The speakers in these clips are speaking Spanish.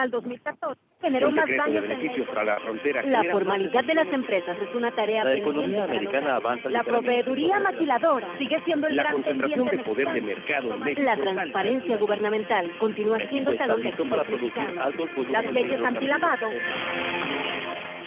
al 2014 generó más daños la frontera. La formalidad de las empresas es una tarea La economía americana avanza. La proveeduría maquiladora sigue siendo el la gran concentración de poder de mercado. la transparencia gubernamental continúa siendo para producir Las leyes antilavado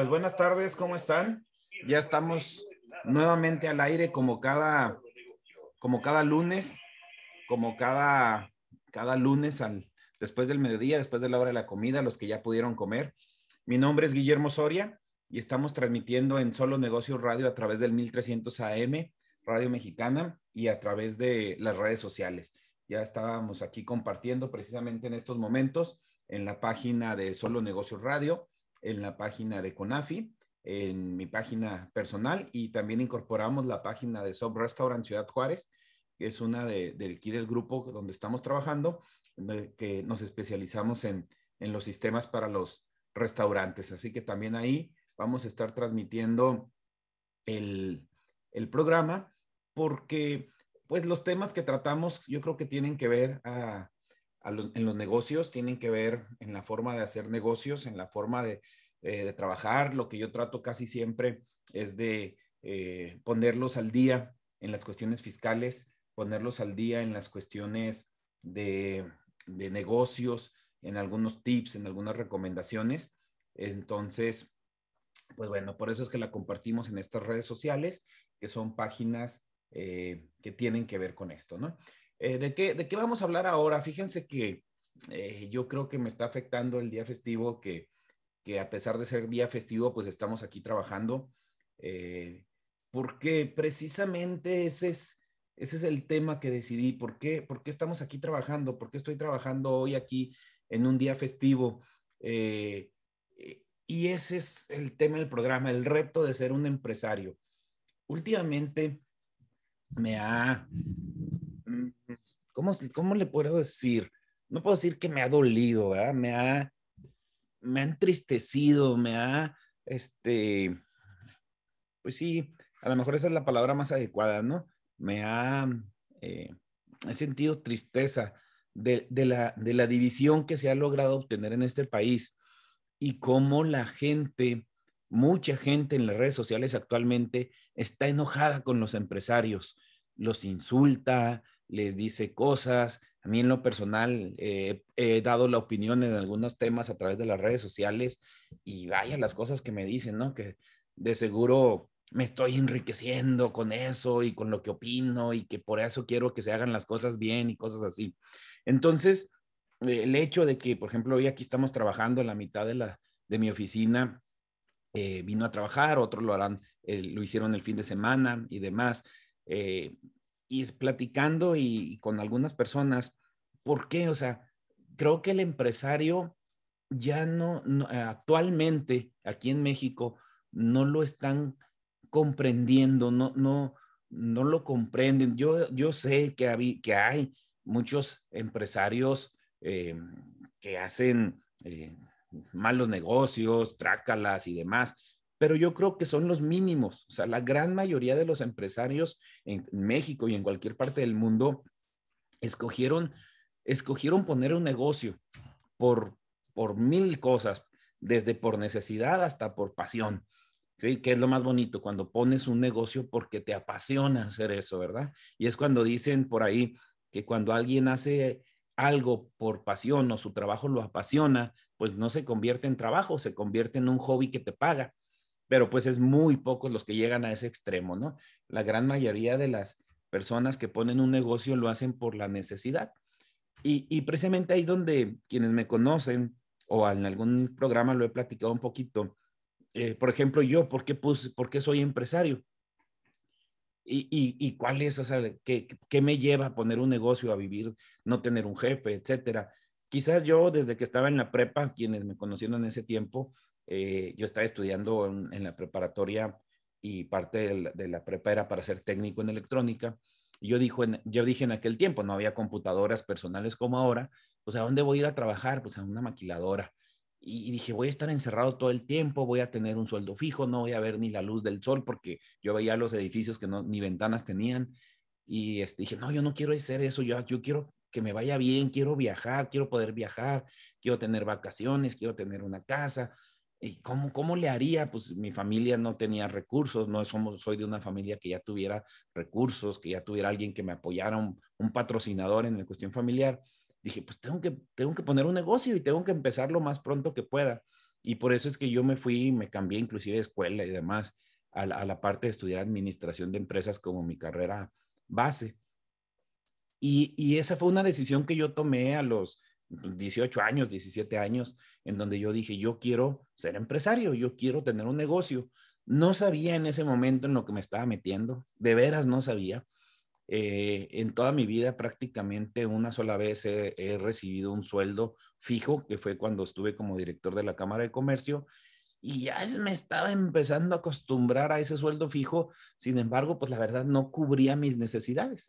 Pues buenas tardes, ¿cómo están? Ya estamos nuevamente al aire como cada, como cada lunes, como cada, cada lunes al, después del mediodía, después de la hora de la comida, los que ya pudieron comer. Mi nombre es Guillermo Soria y estamos transmitiendo en Solo Negocios Radio a través del 1300 AM, Radio Mexicana y a través de las redes sociales. Ya estábamos aquí compartiendo precisamente en estos momentos en la página de Solo Negocios Radio en la página de CONAFI, en mi página personal y también incorporamos la página de Sob Restaurant Ciudad Juárez, que es una de, del aquí del grupo donde estamos trabajando, que nos especializamos en, los sistemas para los restaurantes. Así que también ahí vamos a estar transmitiendo el, el programa porque pues los temas que tratamos yo creo que tienen que ver a, en los negocios, tienen que ver en la forma de hacer negocios, en la forma de, eh, trabajar. Lo que yo trato casi siempre es de eh, ponerlos al día en las cuestiones fiscales, ponerlos al día en las cuestiones de, negocios, en algunos tips, en algunas recomendaciones. Entonces, pues bueno, por eso es que la compartimos en estas redes sociales, que son páginas eh, que tienen que ver con esto, ¿no? Eh, ¿de, qué, vamos a hablar ahora? Fíjense que eh, yo creo que me está afectando el día festivo, que, a pesar de ser día festivo, pues estamos aquí trabajando, eh, porque precisamente ese es, ese es el tema que decidí. ¿Por qué, ¿Por qué estamos aquí trabajando? ¿Por qué estoy trabajando hoy aquí en un día festivo? y ese es el tema del programa, el reto de ser un empresario. Últimamente me ha ¿cómo, le puedo decir? No puedo decir que me ha dolido, ¿verdad? Me ha, me ha entristecido, me ha, este, pues sí, a lo mejor esa es la palabra más adecuada, ¿no? Me ha, eh, he sentido tristeza de, la, de la división que se ha logrado obtener en este país y cómo la gente, mucha gente en las redes sociales actualmente está enojada con los empresarios, los insulta, les dice cosas. A mí en lo personal eh, he dado la opinión en algunos temas a través de las redes sociales y vaya las cosas que me dicen, ¿no? Que de seguro me estoy enriqueciendo con eso y con lo que opino y que por eso quiero que se hagan las cosas bien y cosas así. Entonces, eh, el hecho de que, por ejemplo, hoy aquí estamos trabajando en la mitad de, la, de mi oficina, eh, vino a trabajar, otros lo harán, lo hicieron el fin de semana y demás. Eh, y platicando y, con algunas personas, ¿por qué? O sea, creo que el empresario ya no, eh, actualmente aquí en México no lo están comprendiendo, no, no, no lo comprenden. Yo, yo sé que, hay, que hay muchos empresarios eh, que hacen eh, malos negocios, trácalas y demás, pero yo creo que son los mínimos. O sea, la gran mayoría de los empresarios en México y en cualquier parte del mundo escogieron, escogieron poner un negocio por, por mil cosas, desde por necesidad hasta por pasión. ¿Sí? Que es lo más bonito cuando pones un negocio porque te apasiona hacer eso, ¿verdad? Y es cuando dicen por ahí que cuando alguien hace algo por pasión o su trabajo lo apasiona, pues no se convierte en trabajo, se convierte en un hobby que te paga pero pues es muy pocos los que llegan a ese extremo, ¿no? La gran mayoría de las personas que ponen un negocio lo hacen por la necesidad. Y, precisamente ahí donde quienes me conocen o en algún programa lo he platicado un poquito, eh, por ejemplo, yo, ¿por qué, puse, ¿por soy empresario? Y, cuál es, o sea, ¿qué, ¿qué, me lleva a poner un negocio, a vivir, no tener un jefe, etcétera? Quizás yo desde que estaba en la prepa, quienes me conocieron en ese tiempo, eh, yo estaba estudiando en, la preparatoria y parte de la, prepa era para ser técnico en electrónica. yo, yo dije en aquel tiempo, no había computadoras personales como ahora, pues a dónde voy a ir a trabajar? Pues a una maquiladora. Y, dije, voy a estar encerrado todo el tiempo, voy a tener un sueldo fijo, no voy a ver ni la luz del sol porque yo veía los edificios que ni ventanas tenían. Y este, dije, no, yo no quiero hacer eso, yo, yo quiero que me vaya bien, quiero viajar, quiero poder viajar, quiero tener vacaciones, quiero tener una casa ¿y cómo, cómo le haría? Pues mi familia no tenía recursos, no somos, soy de una familia que ya tuviera recursos, que ya tuviera alguien que me apoyara, un, patrocinador en la cuestión familiar. Dije, pues tengo que, tengo que poner un negocio y tengo que empezar lo más pronto que pueda. Y por eso es que yo me fui, me cambié inclusive de escuela y demás a la, parte de estudiar administración de empresas como mi carrera base. Y, y esa fue una decisión que yo tomé a los 18 años, 17 años, en donde yo dije, yo quiero ser empresario, yo quiero tener un negocio. No sabía en ese momento en lo que me estaba metiendo, de veras no sabía. Eh, en toda mi vida prácticamente una sola vez he, he recibido un sueldo fijo, que fue cuando estuve como director de la Cámara de Comercio, y ya me estaba empezando a acostumbrar a ese sueldo fijo, sin embargo, pues la verdad no cubría mis necesidades.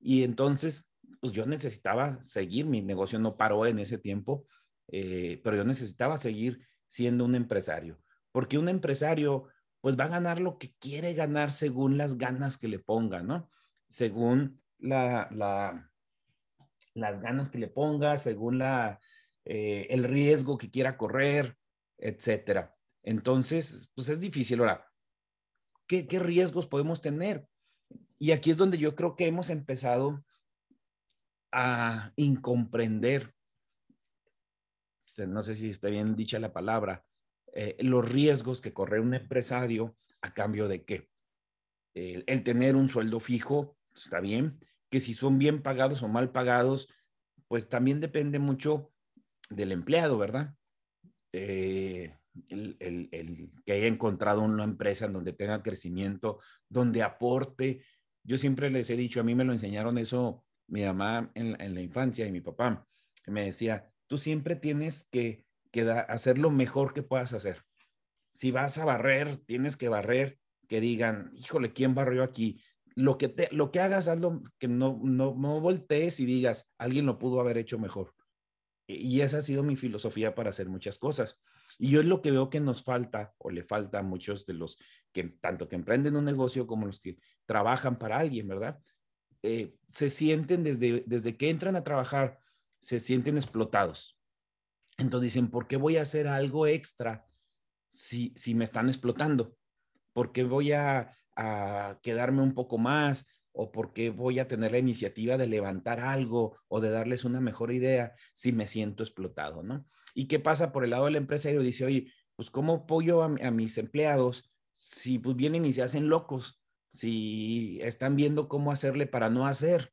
Y entonces, pues yo necesitaba seguir, mi negocio no paró en ese tiempo eh, pero yo necesitaba seguir siendo un empresario, porque un empresario pues va a ganar lo que quiere ganar según las ganas que le ponga, ¿no? Según las ganas que le ponga, según eh, el riesgo que quiera correr, etcétera. Entonces, pues es difícil. Ahora, ¿qué riesgos podemos tener? Y aquí es donde yo creo que hemos empezado a incomprender este, no sé si está bien dicha la palabra, eh, los riesgos que corre un empresario a cambio de qué. El, tener un sueldo fijo, está bien, que si son bien pagados o mal pagados, pues también depende mucho del empleado, ¿verdad? Eh, el, que haya encontrado una empresa en donde tenga crecimiento, donde aporte. Yo siempre les he dicho, a mí me lo enseñaron eso mi mamá en, en la infancia y mi papá, que me decía, tú siempre tienes que, hacer lo mejor que puedas hacer. Si vas a barrer, tienes que barrer, que digan, híjole, ¿quién barrió aquí? Lo que, te, lo que hagas, hazlo, que no, no, no voltees y digas, alguien lo pudo haber hecho mejor. Y esa ha sido mi filosofía para hacer muchas cosas. Y yo es lo que veo que nos falta o le falta a muchos de los que tanto que emprenden un negocio como los que trabajan para alguien, ¿verdad? Eh, se sienten desde, desde que entran a trabajar se sienten explotados. Entonces dicen, ¿por qué voy a hacer algo extra si, si me están explotando? ¿Por qué voy a, quedarme un poco más? ¿O por qué voy a tener la iniciativa de levantar algo o de darles una mejor idea si me siento explotado, no? ¿Y qué pasa por el lado del empresario? Dice, oye, pues ¿cómo apoyo a, mis empleados si pues vienen y se hacen locos? Si están viendo cómo hacerle para no hacer,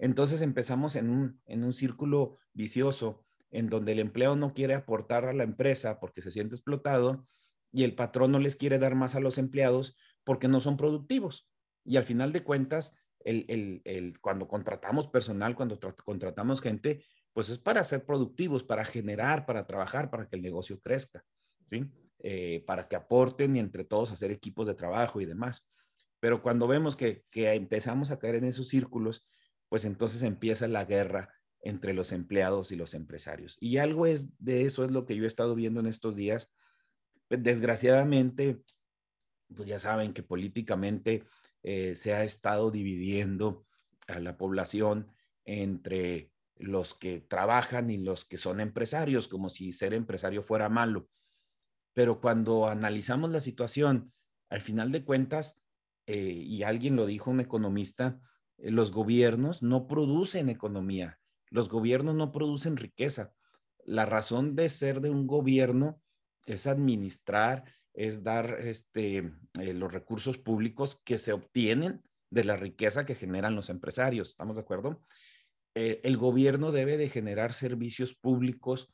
entonces empezamos en un, círculo vicioso en donde el empleo no quiere aportar a la empresa porque se siente explotado y el patrón no les quiere dar más a los empleados porque no son productivos. Y al final de cuentas, el, cuando contratamos personal, cuando contratamos gente, pues es para ser productivos, para generar, para trabajar, para que el negocio crezca, ¿sí? Eh, para que aporten y entre todos hacer equipos de trabajo y demás. Pero cuando vemos que, que empezamos a caer en esos círculos pues entonces empieza la guerra entre los empleados y los empresarios. Y algo es de eso es lo que yo he estado viendo en estos días. Desgraciadamente, pues ya saben que políticamente eh, se ha estado dividiendo a la población entre los que trabajan y los que son empresarios, como si ser empresario fuera malo. Pero cuando analizamos la situación, al final de cuentas, eh, y alguien lo dijo, un economista, eh, los gobiernos no producen economía, los gobiernos no producen riqueza. La razón de ser de un gobierno es administrar, es dar este, eh, los recursos públicos que se obtienen de la riqueza que generan los empresarios. ¿Estamos de acuerdo? Eh, el gobierno debe de generar servicios públicos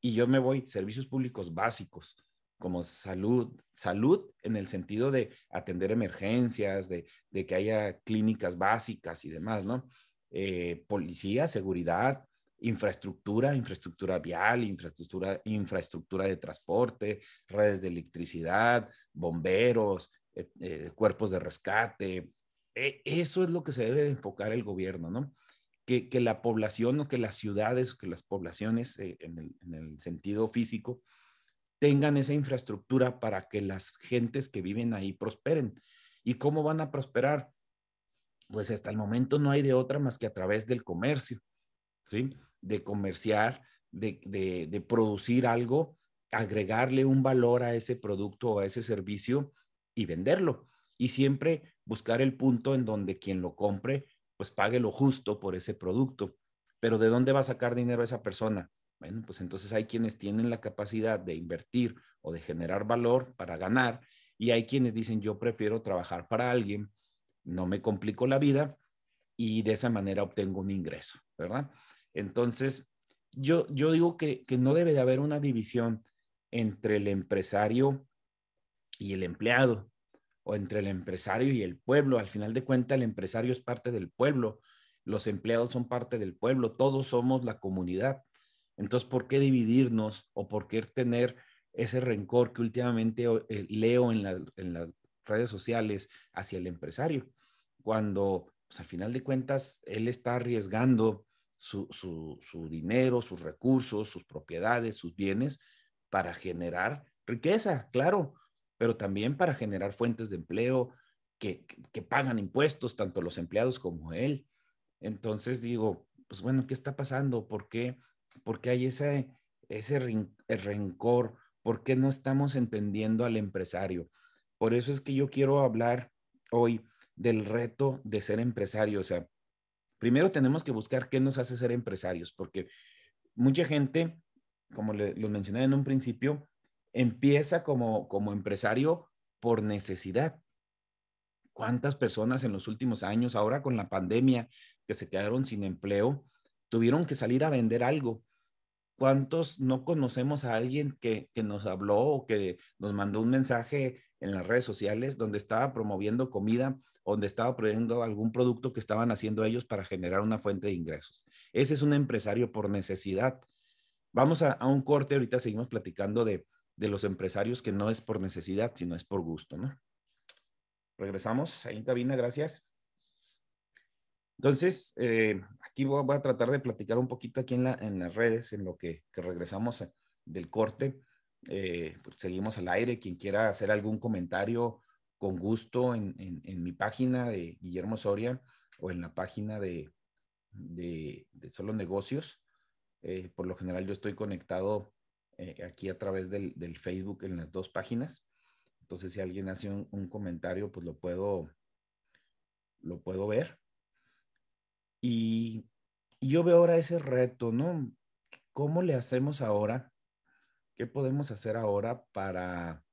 y yo me voy, servicios públicos básicos, como salud, salud en el sentido de atender emergencias, de, que haya clínicas básicas y demás, ¿no? Eh, policía, seguridad, infraestructura, infraestructura vial, infraestructura, de transporte, redes de electricidad, bomberos, eh, eh, cuerpos de rescate. E, eso es lo que se debe enfocar el gobierno, ¿no? Que, la población o que las ciudades, que las poblaciones en, el, sentido físico, tengan esa infraestructura para que las gentes que viven ahí prosperen. ¿Y cómo van a prosperar? Pues hasta el momento no hay de otra más que a través del comercio, ¿sí? De comerciar, de, producir algo, agregarle un valor a ese producto o a ese servicio y venderlo. Y siempre buscar el punto en donde quien lo compre, pues pague lo justo por ese producto. Pero ¿de dónde va a sacar dinero esa persona? Bueno, pues entonces hay quienes tienen la capacidad de invertir o de generar valor para ganar y hay quienes dicen yo prefiero trabajar para alguien, no me complico la vida y de esa manera obtengo un ingreso, ¿verdad? Entonces, yo, yo digo que, que no debe de haber una división entre el empresario y el empleado o entre el empresario y el pueblo. Al final de cuentas, el empresario es parte del pueblo, los empleados son parte del pueblo, todos somos la comunidad. Entonces, ¿por qué dividirnos o por qué tener ese rencor que últimamente eh, leo en, las redes sociales hacia el empresario? Cuando, pues, al final de cuentas, él está arriesgando su, dinero, sus recursos, sus propiedades, sus bienes para generar riqueza, claro, pero también para generar fuentes de empleo que, que, pagan impuestos, tanto los empleados como él. Entonces digo, pues bueno, ¿qué está pasando? ¿Por qué ¿Por qué hay ese, rencor? ¿Por qué no estamos entendiendo al empresario? Por eso es que yo quiero hablar hoy del reto de ser empresario. O sea, primero tenemos que buscar qué nos hace ser empresarios, porque mucha gente, como lo mencioné en un principio, empieza como empresario por necesidad. ¿Cuántas personas en los últimos años, ahora con la pandemia, que se quedaron sin empleo, tuvieron que salir a vender algo. ¿Cuántos no conocemos a alguien que, nos habló o que nos mandó un mensaje en las redes sociales donde estaba promoviendo comida, donde estaba promoviendo algún producto que estaban haciendo ellos para generar una fuente de ingresos. Ese es un empresario por necesidad. Vamos a, a un corte, ahorita seguimos platicando de, de, los empresarios que no es por necesidad, sino es por gusto, ¿no? Regresamos ahí en cabina, gracias. Entonces, eh, aquí voy, a tratar de platicar un poquito aquí en, las redes, en lo que, regresamos eh, del corte. Eh, pues, seguimos al aire. Quien quiera hacer algún comentario, con gusto en, mi página de Guillermo Soria o en la página de, de, Solo Negocios. por lo general yo estoy conectado aquí a través del, Facebook en las dos páginas. Entonces si alguien hace un, un, comentario, pues lo puedo, lo puedo ver. Y yo veo ahora ese reto, ¿no? ¿Cómo le hacemos ahora? ¿Qué podemos hacer ahora para,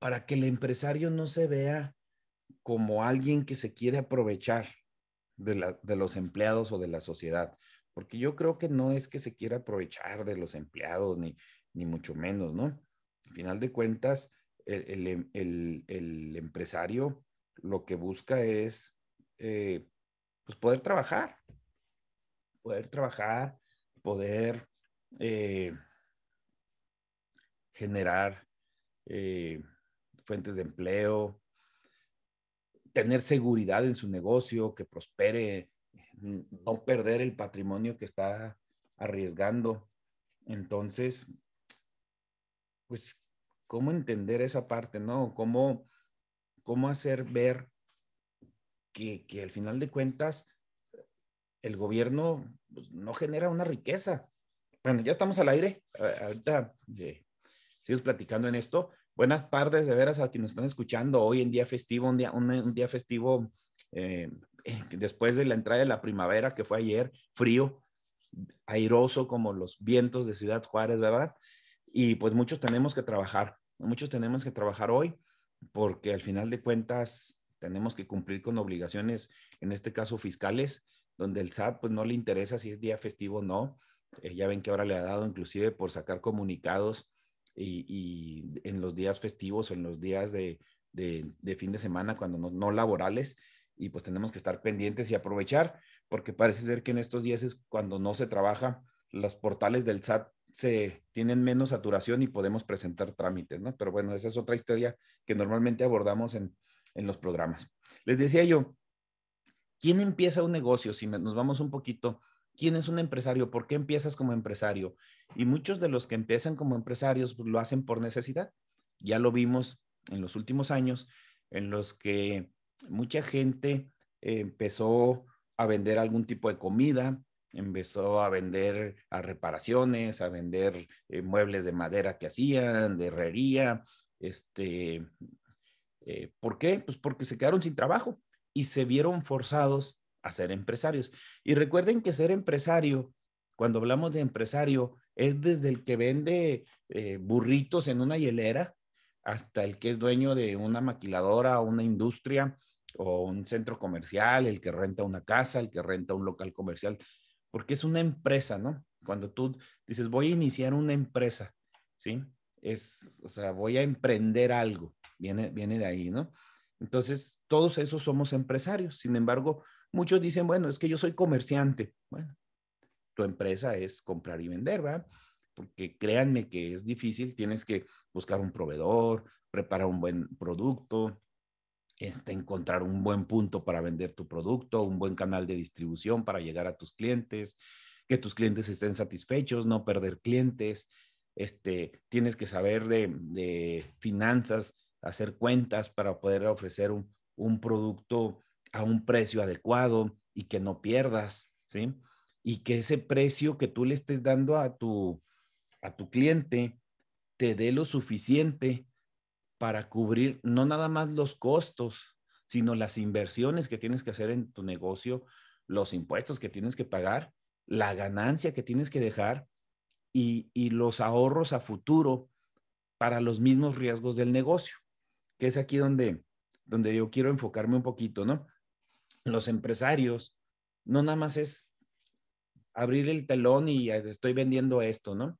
para que el empresario no se vea como alguien que se quiere aprovechar de, los empleados o de la sociedad? Porque yo creo que no es que se quiera aprovechar de los empleados, ni, ni mucho menos, ¿no? Al final de cuentas, el, el, el, el empresario lo que busca es eh, pues poder trabajar, poder trabajar, poder eh, generar eh, fuentes de empleo, tener seguridad en su negocio, que prospere, no perder el patrimonio que está arriesgando. Entonces, pues, ¿cómo entender esa parte, no? ¿Cómo cómo hacer ver que, que al final de cuentas el gobierno pues, no genera una riqueza. Bueno, ya estamos al aire. Ahorita sigues platicando en esto. Buenas tardes, de veras, a quienes están escuchando hoy en día festivo, un día, un, día festivo eh, después de la entrada de la primavera que fue ayer, frío, airoso como los vientos de Ciudad Juárez, ¿verdad? Y pues muchos tenemos que trabajar, muchos tenemos que trabajar hoy porque al final de cuentas tenemos que cumplir con obligaciones, en este caso fiscales, donde el SAT pues no le interesa si es día festivo o no. Eh, ya ven que ahora le ha dado inclusive por sacar comunicados y, en los días festivos o en los días de, fin de semana cuando no, laborales y pues tenemos que estar pendientes y aprovechar porque parece ser que en estos días es cuando no se trabaja, los portales del SAT se tienen menos saturación y podemos presentar trámites, ¿no? Pero bueno, esa es otra historia que normalmente abordamos en, los programas. Les decía yo, ¿quién empieza un negocio? Si nos vamos un poquito, ¿quién es un empresario? ¿Por qué empiezas como empresario? Y muchos de los que empiezan como empresarios lo hacen por necesidad. Ya lo vimos en los últimos años, en los que mucha gente empezó a vender algún tipo de comida, empezó a vender a reparaciones, a vender eh, muebles de madera que hacían, de herrería, este, eh, ¿por qué? Pues porque se quedaron sin trabajo y se vieron forzados a ser empresarios. Y recuerden que ser empresario, cuando hablamos de empresario, es desde el que vende eh, burritos en una hielera hasta el que es dueño de una maquiladora, una industria o un centro comercial, el que renta una casa, el que renta un local comercial porque es una empresa, ¿no? Cuando tú dices, voy a iniciar una empresa, ¿sí? Es, o sea, voy a emprender algo, viene, viene de ahí, ¿no? Entonces, todos esos somos empresarios. Sin embargo, muchos dicen, bueno, es que yo soy comerciante. Bueno, tu empresa es comprar y vender, ¿verdad? Porque créanme que es difícil, tienes que buscar un proveedor, preparar un buen producto, este, encontrar un buen punto para vender tu producto, un buen canal de distribución para llegar a tus clientes, que tus clientes estén satisfechos, no perder clientes. Este, tienes que saber de, finanzas, hacer cuentas para poder ofrecer un, producto a un precio adecuado y que no pierdas, ¿sí? Y que ese precio que tú le estés dando a tu, a tu cliente te dé lo suficiente para cubrir no nada más los costos, sino las inversiones que tienes que hacer en tu negocio, los impuestos que tienes que pagar, la ganancia que tienes que dejar y, y los ahorros a futuro para los mismos riesgos del negocio, que es aquí donde, donde yo quiero enfocarme un poquito, ¿no? Los empresarios, no nada más es abrir el telón y estoy vendiendo esto, ¿no?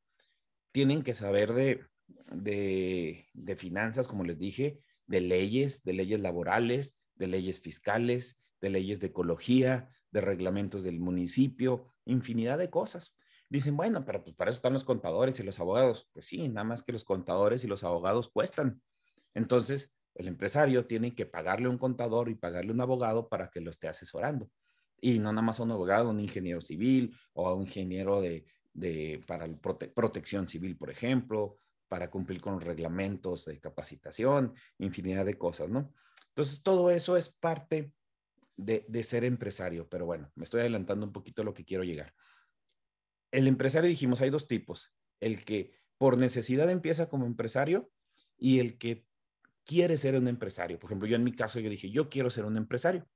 Tienen que saber de, de, finanzas, como les dije, de leyes, de leyes laborales, de leyes fiscales, de leyes de ecología, de reglamentos del municipio, infinidad de cosas. Dicen, bueno, pero pues para eso están los contadores y los abogados. Pues sí, nada más que los contadores y los abogados cuestan. Entonces, el empresario tiene que pagarle un contador y pagarle un abogado para que lo esté asesorando. Y no nada más a un abogado, un ingeniero civil o a un ingeniero de, para protección civil, por ejemplo, para cumplir con los reglamentos de capacitación, infinidad de cosas, ¿no? Entonces, todo eso es parte de, de ser empresario, pero bueno, me estoy adelantando un poquito a lo que quiero llegar. El empresario, dijimos, hay dos tipos, el que por necesidad empieza como empresario y el que quiere ser un empresario. Por ejemplo, yo en mi caso, yo dije, yo quiero ser un empresario.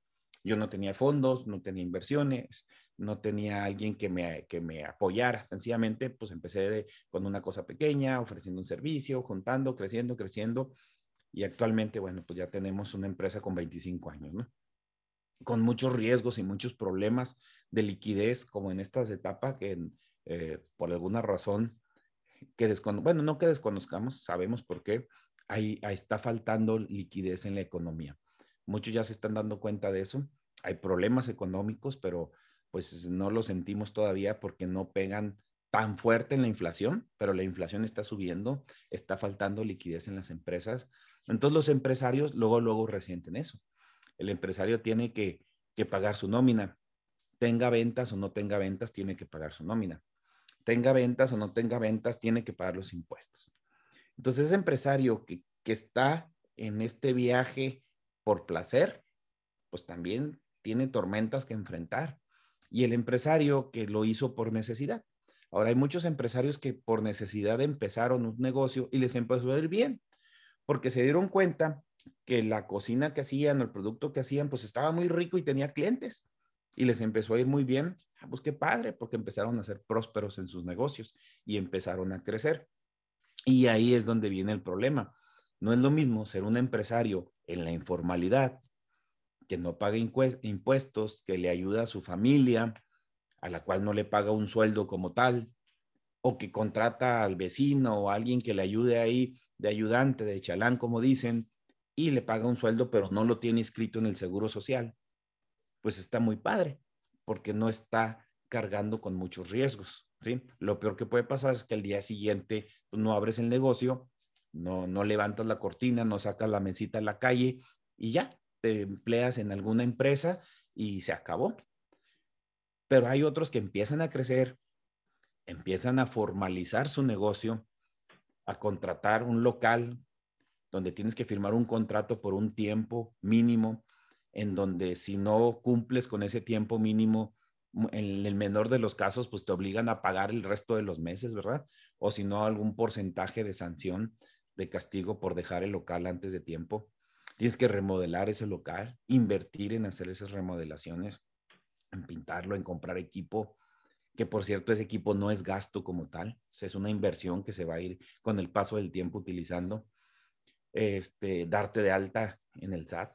Yo no tenía fondos, no tenía inversiones, no tenía alguien que me, que me apoyara. Sencillamente, pues empecé con una cosa pequeña, ofreciendo un servicio, juntando, creciendo, creciendo. Y actualmente, bueno, pues ya tenemos una empresa con 25 años, ¿no? Con muchos riesgos y muchos problemas de liquidez, como en estas etapas que eh, por alguna razón, que bueno, no que desconozcamos, sabemos por qué, ahí está faltando liquidez en la economía. Muchos ya se están dando cuenta de eso. Hay problemas económicos, pero pues no lo sentimos todavía porque no pegan tan fuerte en la inflación, pero la inflación está subiendo, está faltando liquidez en las empresas. Entonces los empresarios luego, luego resienten eso. El empresario tiene que, pagar su nómina, tenga ventas o no tenga ventas, tiene que pagar su nómina. Tenga ventas o no tenga ventas, tiene que pagar los impuestos. Entonces, ese empresario que, que está en este viaje por placer, pues también tiene tormentas que enfrentar. Y el empresario que lo hizo por necesidad. Ahora hay muchos empresarios que por necesidad empezaron un negocio y les empezó a ir bien, porque se dieron cuenta que la cocina que hacían, el producto que hacían, pues estaba muy rico y tenía clientes y les empezó a ir muy bien. Ah, pues qué padre, porque empezaron a ser prósperos en sus negocios y empezaron a crecer. Y ahí es donde viene el problema no es lo mismo ser un empresario en la informalidad, que no paga impuestos, que le ayuda a su familia, a la cual no le paga un sueldo como tal, o que contrata al vecino o alguien que le ayude ahí de ayudante, de chalán, como dicen, y le paga un sueldo, pero no lo tiene inscrito en el Seguro Social. Pues está muy padre, porque no está cargando con muchos riesgos. ¿sí? Lo peor que puede pasar es que al día siguiente pues, no abres el negocio no, no levantas la cortina, no sacas la mesita a la calle y ya, te empleas en alguna empresa y se acabó. Pero hay otros que empiezan a crecer, empiezan a formalizar su negocio, a contratar un local donde tienes que firmar un contrato por un tiempo mínimo, en donde si no cumples con ese tiempo mínimo, en el menor de los casos, pues te obligan a pagar el resto de los meses, ¿verdad? O si no, algún porcentaje de sanción de castigo por dejar el local antes de tiempo. Tienes que remodelar ese local, invertir en hacer esas remodelaciones, en pintarlo, en comprar equipo, que por cierto ese equipo no es gasto como tal, es una inversión que se va a ir con el paso del tiempo utilizando. Este, darte de alta en el SAT,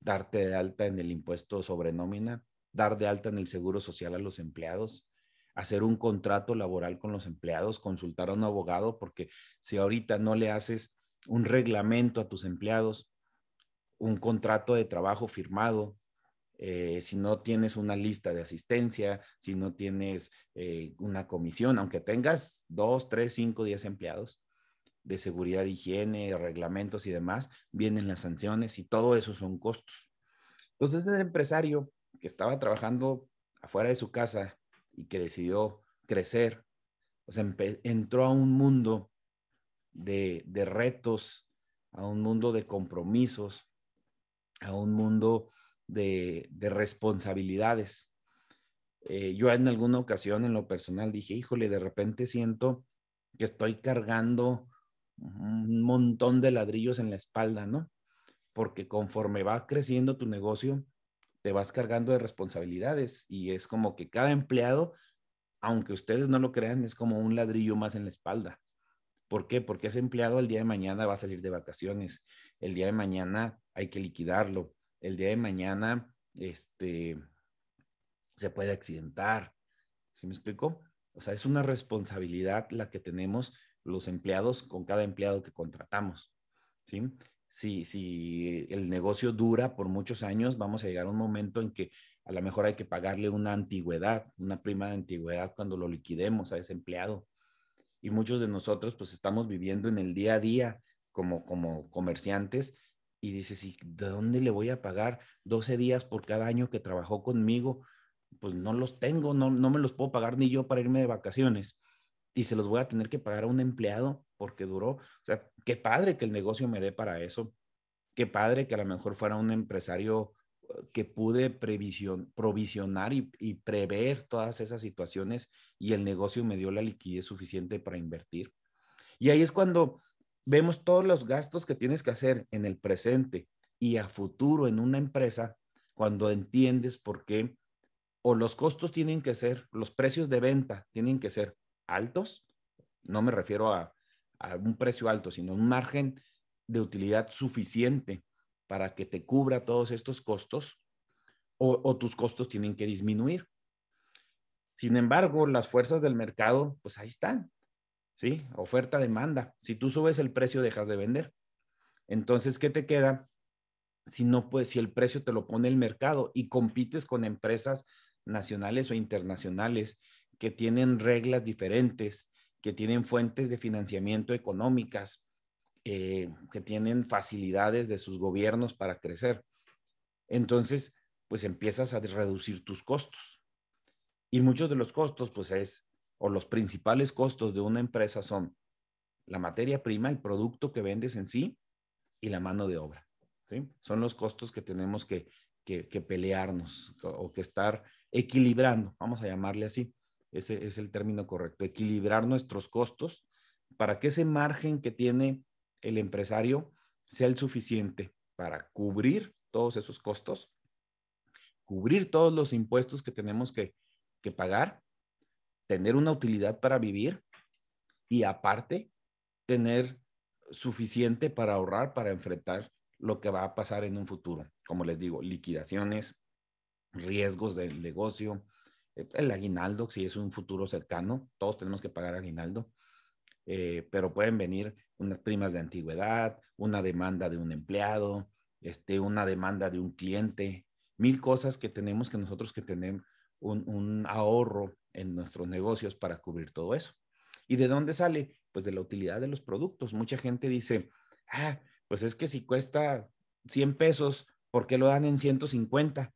darte de alta en el impuesto sobre nómina, dar de alta en el seguro social a los empleados, hacer un contrato laboral con los empleados, consultar a un abogado, porque si ahorita no le haces un reglamento a tus empleados, un contrato de trabajo firmado, eh, si no tienes una lista de asistencia, si no tienes eh, una comisión, aunque tengas dos, tres, cinco, días empleados de seguridad, higiene, reglamentos y demás, vienen las sanciones y todo eso son costos. Entonces el empresario que estaba trabajando afuera de su casa y que decidió crecer, sea, entró a un mundo de, retos, a un mundo de compromisos, a un mundo de, responsabilidades. Eh, yo en alguna ocasión en lo personal dije, híjole, de repente siento que estoy cargando un montón de ladrillos en la espalda, ¿no? Porque conforme va creciendo tu negocio, te vas cargando de responsabilidades y es como que cada empleado, aunque ustedes no lo crean, es como un ladrillo más en la espalda. ¿Por qué? Porque ese empleado el día de mañana va a salir de vacaciones, el día de mañana hay que liquidarlo, el día de mañana este, se puede accidentar. ¿Sí me explico? O sea, es una responsabilidad la que tenemos los empleados con cada empleado que contratamos. ¿sí? si, el negocio dura por muchos años, vamos a llegar a un momento en que a lo mejor hay que pagarle una antigüedad, una prima de antigüedad cuando lo liquidemos a ese empleado. Y muchos de nosotros pues estamos viviendo en el día a día como, como comerciantes y dices, ¿y de dónde le voy a pagar 12 días por cada año que trabajó conmigo? Pues no los tengo, no, no me los puedo pagar ni yo para irme de vacaciones. Y se los voy a tener que pagar a un empleado porque duró. O sea, qué padre que el negocio me dé para eso, qué padre que a lo mejor fuera un empresario eh, que pude provisionar y, prever todas esas situaciones y el negocio me dio la liquidez suficiente para invertir. Y ahí es cuando vemos todos los gastos que tienes que hacer en el presente y a futuro en una empresa, cuando entiendes por qué o los costos tienen que ser, los precios de venta tienen que ser altos, no me refiero a a un precio alto, sino un margen de utilidad suficiente para que te cubra todos estos costos o, tus costos tienen que disminuir. Sin embargo, las fuerzas del mercado, pues ahí están, ¿sí? Oferta, demanda. Si tú subes el precio, dejas de vender. Entonces, ¿qué te queda? Si no, pues, si el precio te lo pone el mercado y compites con empresas nacionales o internacionales que tienen reglas diferentes, que tienen fuentes de financiamiento económicas, eh, que tienen facilidades de sus gobiernos para crecer. Entonces, pues empiezas a reducir tus costos. Y muchos de los costos, pues es, o los principales costos de una empresa son la materia prima, el producto que vendes en sí y la mano de obra. ¿sí? Son los costos que tenemos que pelearnos o que estar equilibrando, vamos a llamarle así ese es el término correcto, equilibrar nuestros costos para que ese margen que tiene el empresario sea el suficiente para cubrir todos esos costos, cubrir todos los impuestos que tenemos que, que pagar, tener una utilidad para vivir y aparte tener suficiente para ahorrar, para enfrentar lo que va a pasar en un futuro. Como les digo, liquidaciones, riesgos del negocio, eh, el aguinaldo, si es un futuro cercano, todos tenemos que pagar aguinaldo, eh, pero pueden venir unas primas de antigüedad, una demanda de un empleado, este, una demanda de un cliente, mil cosas que tenemos que nosotros que tenemos un, un ahorro en nuestros negocios para cubrir todo eso. ¿Y de dónde sale? Pues de la utilidad de los productos. Mucha gente dice, ah, pues es que si cuesta 100 pesos, ¿por qué lo dan en 150?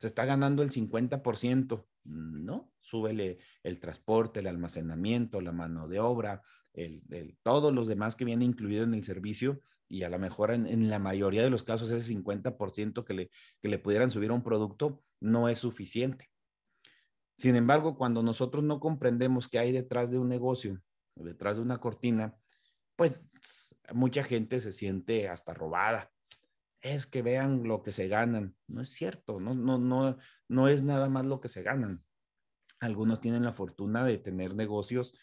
se está ganando el 50%, ¿no? Súbele el transporte, el almacenamiento, la mano de obra, el, todos los demás que vienen incluidos en el servicio y a lo mejor en, la mayoría de los casos ese 50% que le, que le pudieran subir a un producto no es suficiente. Sin embargo, cuando nosotros no comprendemos qué hay detrás de un negocio, detrás de una cortina, pues mucha gente se siente hasta robada, es que vean lo que se ganan. No es cierto, no, no, no, no es nada más lo que se ganan. Algunos tienen la fortuna de tener negocios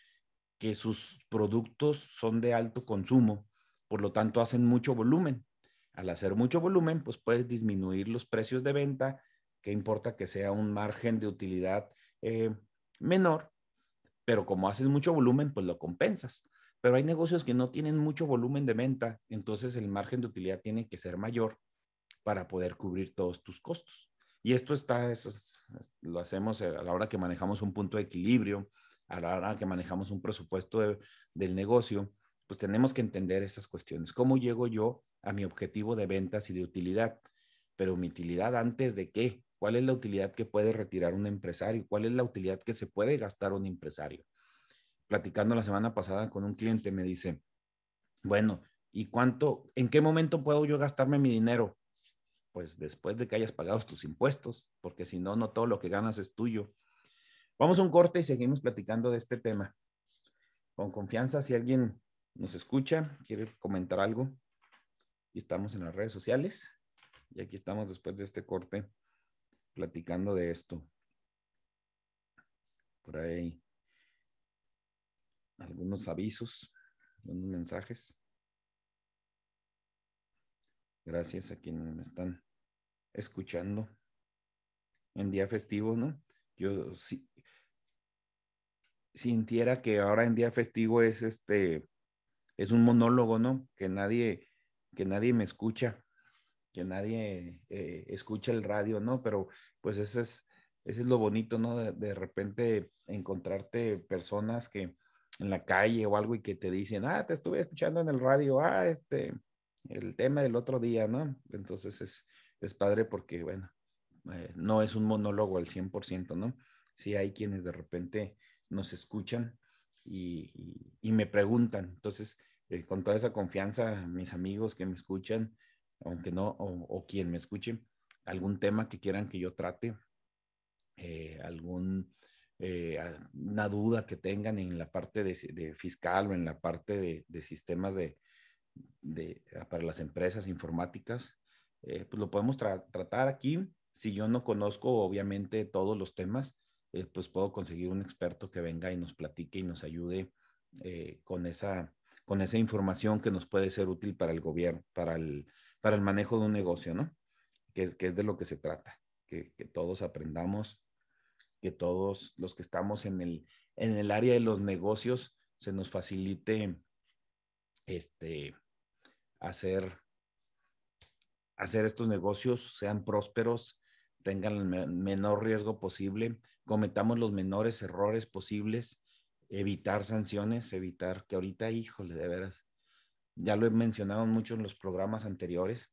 que sus productos son de alto consumo, por lo tanto hacen mucho volumen. Al hacer mucho volumen, pues puedes disminuir los precios de venta, que importa que sea un margen de utilidad eh, menor, pero como haces mucho volumen, pues lo compensas pero hay negocios que no tienen mucho volumen de venta, entonces el margen de utilidad tiene que ser mayor para poder cubrir todos tus costos. Y esto está, eso lo hacemos eh, a la hora que manejamos un punto de equilibrio, a la hora que manejamos un presupuesto del negocio, pues tenemos que entender esas cuestiones. ¿Cómo llego yo a mi objetivo de ventas y de utilidad? Pero mi utilidad antes de qué? ¿Cuál es la utilidad que puede retirar un empresario? ¿Cuál es la utilidad que se puede gastar un empresario? platicando la semana pasada con un cliente, me dice, bueno, ¿y cuánto, en qué momento puedo yo gastarme mi dinero? Pues después de que hayas pagado tus impuestos, porque si no, no todo lo que ganas es tuyo. Vamos a un corte y seguimos platicando de este tema. Con confianza, si alguien nos escucha, quiere comentar algo, aquí estamos en las redes sociales y aquí estamos después de este corte platicando de esto. Por ahí algunos avisos, algunos mensajes. Gracias a quienes me están escuchando en día festivo, ¿no? Yo sí si, sintiera que ahora en día festivo es este es un monólogo, ¿no? Que nadie que nadie me escucha, que nadie eh, escucha el radio, ¿no? Pero pues ese es ese es lo bonito, ¿no? de repente encontrarte personas que, en la calle o algo y que te dicen, ah, te estuve escuchando en el radio, ah, este, el tema del otro día, ¿no? Entonces es, es padre porque, bueno, eh, no es un monólogo al 100%, ¿no? Sí hay quienes de repente nos escuchan y, y, me preguntan. Entonces, eh, con toda esa confianza, mis amigos que me escuchan, aunque no, o, quien me escuche, algún tema que quieran que yo trate, eh, algún eh, una duda que tengan en la parte de, fiscal o en la parte de, sistemas de, ah, para las empresas informáticas, eh, pues lo podemos tratar aquí. Si yo no conozco, obviamente, todos los temas, eh, pues puedo conseguir un experto que venga y nos platique y nos ayude con, esa, con esa información que nos puede ser útil para el gobierno, para el, para el manejo de un negocio, ¿no? Que es, de lo que se trata, que todos aprendamos que todos los que estamos en el, en el área de los negocios se nos facilite este, hacer, hacer estos negocios, sean prósperos, tengan el menor riesgo posible, cometamos los menores errores posibles, evitar sanciones, evitar que ahorita, híjole, de veras, ya lo he mencionado mucho en los programas anteriores,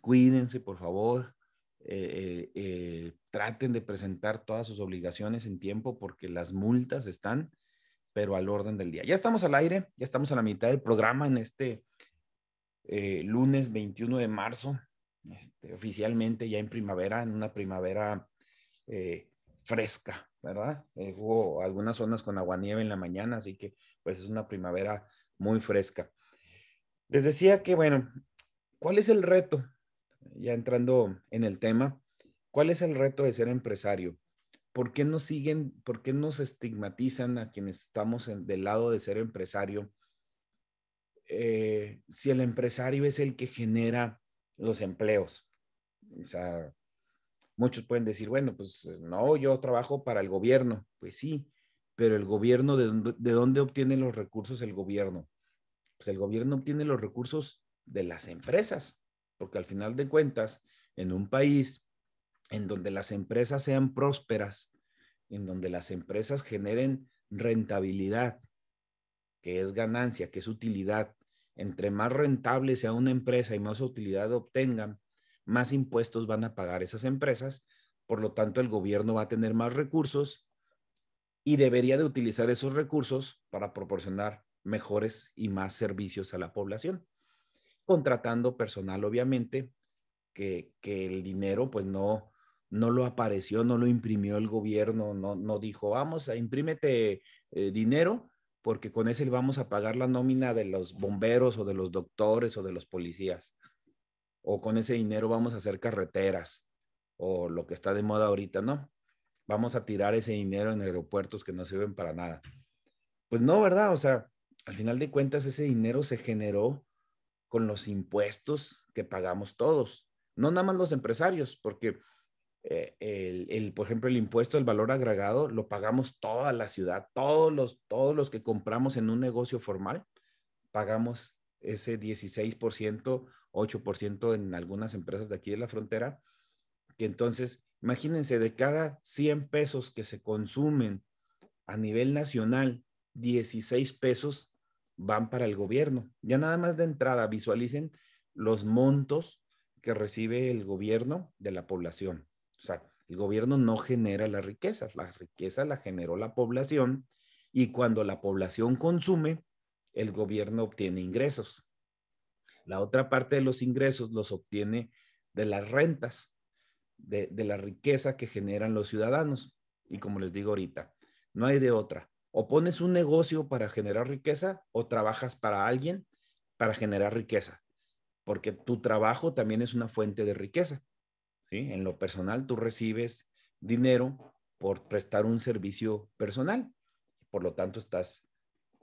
cuídense, por favor, eh, eh, eh, traten de presentar todas sus obligaciones en tiempo porque las multas están, pero al orden del día. Ya estamos al aire, ya estamos a la mitad del programa en este lunes 21 de marzo, este, oficialmente ya en primavera, en una primavera fresca, ¿verdad? hubo algunas zonas con aguanieve en la mañana, así que pues es una primavera muy fresca. Les decía que, bueno, ¿cuál es el reto? ya entrando en el tema, ¿cuál es el reto de ser empresario? ¿Por qué nos siguen, por qué nos estigmatizan a quienes estamos del lado de ser empresario? Eh, si el empresario es el que genera los empleos. muchos pueden decir, bueno, pues eh, no, yo trabajo para el gobierno. Pues sí, pero el gobierno, ¿de, de dónde obtiene los recursos el gobierno? Pues el gobierno obtiene los recursos de las empresas porque al final de cuentas, en un país en donde las empresas sean prósperas, en donde las empresas generen rentabilidad, que es ganancia, que es utilidad, entre más rentable sea una empresa y más utilidad obtengan, más impuestos van a pagar esas empresas, por lo tanto el gobierno va a tener más recursos y debería de utilizar esos recursos para proporcionar mejores y más servicios a la población contratando personal, obviamente, que, el dinero pues no, no lo apareció, no lo imprimió el gobierno, no, no dijo, vamos, a imprímete eh, dinero porque con ese vamos a pagar la nómina de los bomberos o de los doctores o de los policías. O con ese dinero vamos a hacer carreteras o lo que está de moda ahorita, ¿no? Vamos a tirar ese dinero en aeropuertos que no sirven para nada. Pues no, ¿verdad? O sea, al final de cuentas ese dinero se generó con los impuestos que pagamos todos, no nada más los empresarios, porque eh, el, por ejemplo, el impuesto al valor agregado lo pagamos toda la ciudad, todos los, todos los que compramos en un negocio formal, pagamos ese 16%, 8% en algunas empresas de aquí de la frontera, que entonces, imagínense, de cada 100 pesos que se consumen a nivel nacional, 16 pesos van para el gobierno. Ya nada más de entrada visualicen los montos que recibe el gobierno de la población. O sea, el gobierno no genera las riquezas, la riqueza la generó la población y cuando la población consume, el gobierno obtiene ingresos. La otra parte de los ingresos los obtiene de las rentas, de, de la riqueza que generan los ciudadanos. Y como les digo ahorita, no hay de otra. O pones un negocio para generar riqueza o trabajas para alguien para generar riqueza, porque tu trabajo también es una fuente de riqueza. ¿sí? En lo personal, tú recibes dinero por prestar un servicio personal. Por lo tanto, estás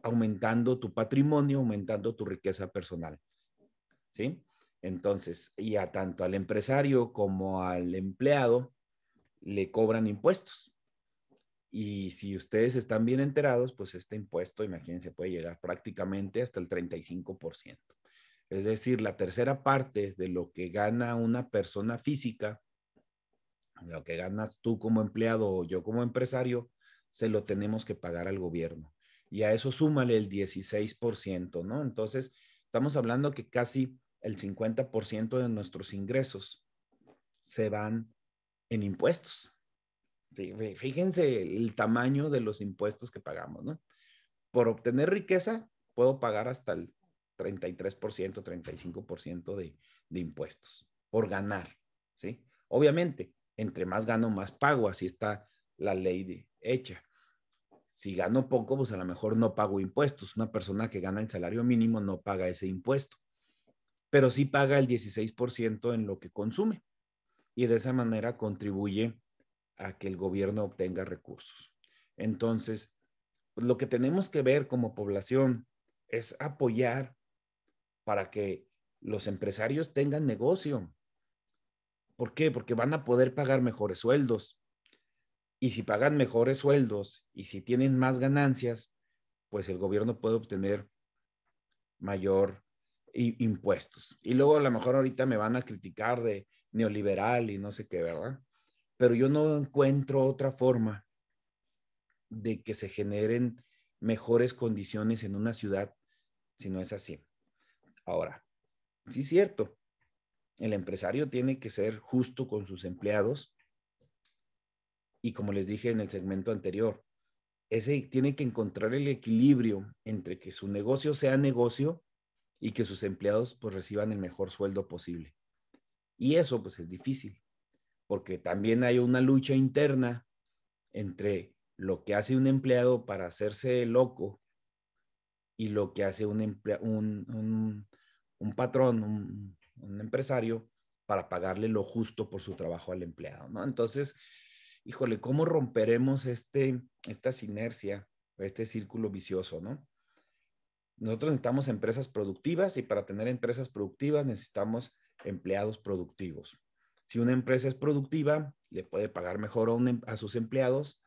aumentando tu patrimonio, aumentando tu riqueza personal. ¿Sí? Entonces, ya tanto al empresario como al empleado le cobran impuestos. Y si ustedes están bien enterados, pues este impuesto, imagínense, puede llegar prácticamente hasta el 35%. Es decir, la tercera parte de lo que gana una persona física, lo que ganas tú como empleado o yo como empresario, se lo tenemos que pagar al gobierno. Y a eso súmale el 16%, ¿no? Entonces, estamos hablando que casi el 50% de nuestros ingresos se van en impuestos. Fíjense el tamaño de los impuestos que pagamos, ¿no? Por obtener riqueza, puedo pagar hasta el 33%, 35% de, de impuestos por ganar, ¿sí? Obviamente, entre más gano, más pago, así está la ley de, hecha. Si gano poco, pues a lo mejor no pago impuestos. Una persona que gana el salario mínimo no paga ese impuesto, pero sí paga el 16% en lo que consume y de esa manera contribuye a que el gobierno obtenga recursos. Entonces, pues, lo que tenemos que ver como población es apoyar para que los empresarios tengan negocio. ¿Por qué? Porque van a poder pagar mejores sueldos. Y si pagan mejores sueldos y si tienen más ganancias, pues el gobierno puede obtener mayor impuestos. Y luego a lo mejor ahorita me van a criticar de neoliberal y no sé qué, ¿verdad? pero yo no encuentro otra forma de que se generen mejores condiciones en una ciudad si no es así. Ahora, sí es cierto, el empresario tiene que ser justo con sus empleados y como les dije en el segmento anterior, ese tiene que encontrar el equilibrio entre que su negocio sea negocio y que sus empleados pues reciban el mejor sueldo posible. Y eso pues es difícil porque también hay una lucha interna entre lo que hace un empleado para hacerse loco y lo que hace un, un, patrón, un, empresario, para pagarle lo justo por su trabajo al empleado, ¿no? Entonces, híjole, ¿cómo romperemos este, esta sinercia, este círculo vicioso, ¿no? Nosotros necesitamos empresas productivas y para tener empresas productivas necesitamos empleados productivos. Si una empresa es productiva, le puede pagar mejor em, a, sus empleados,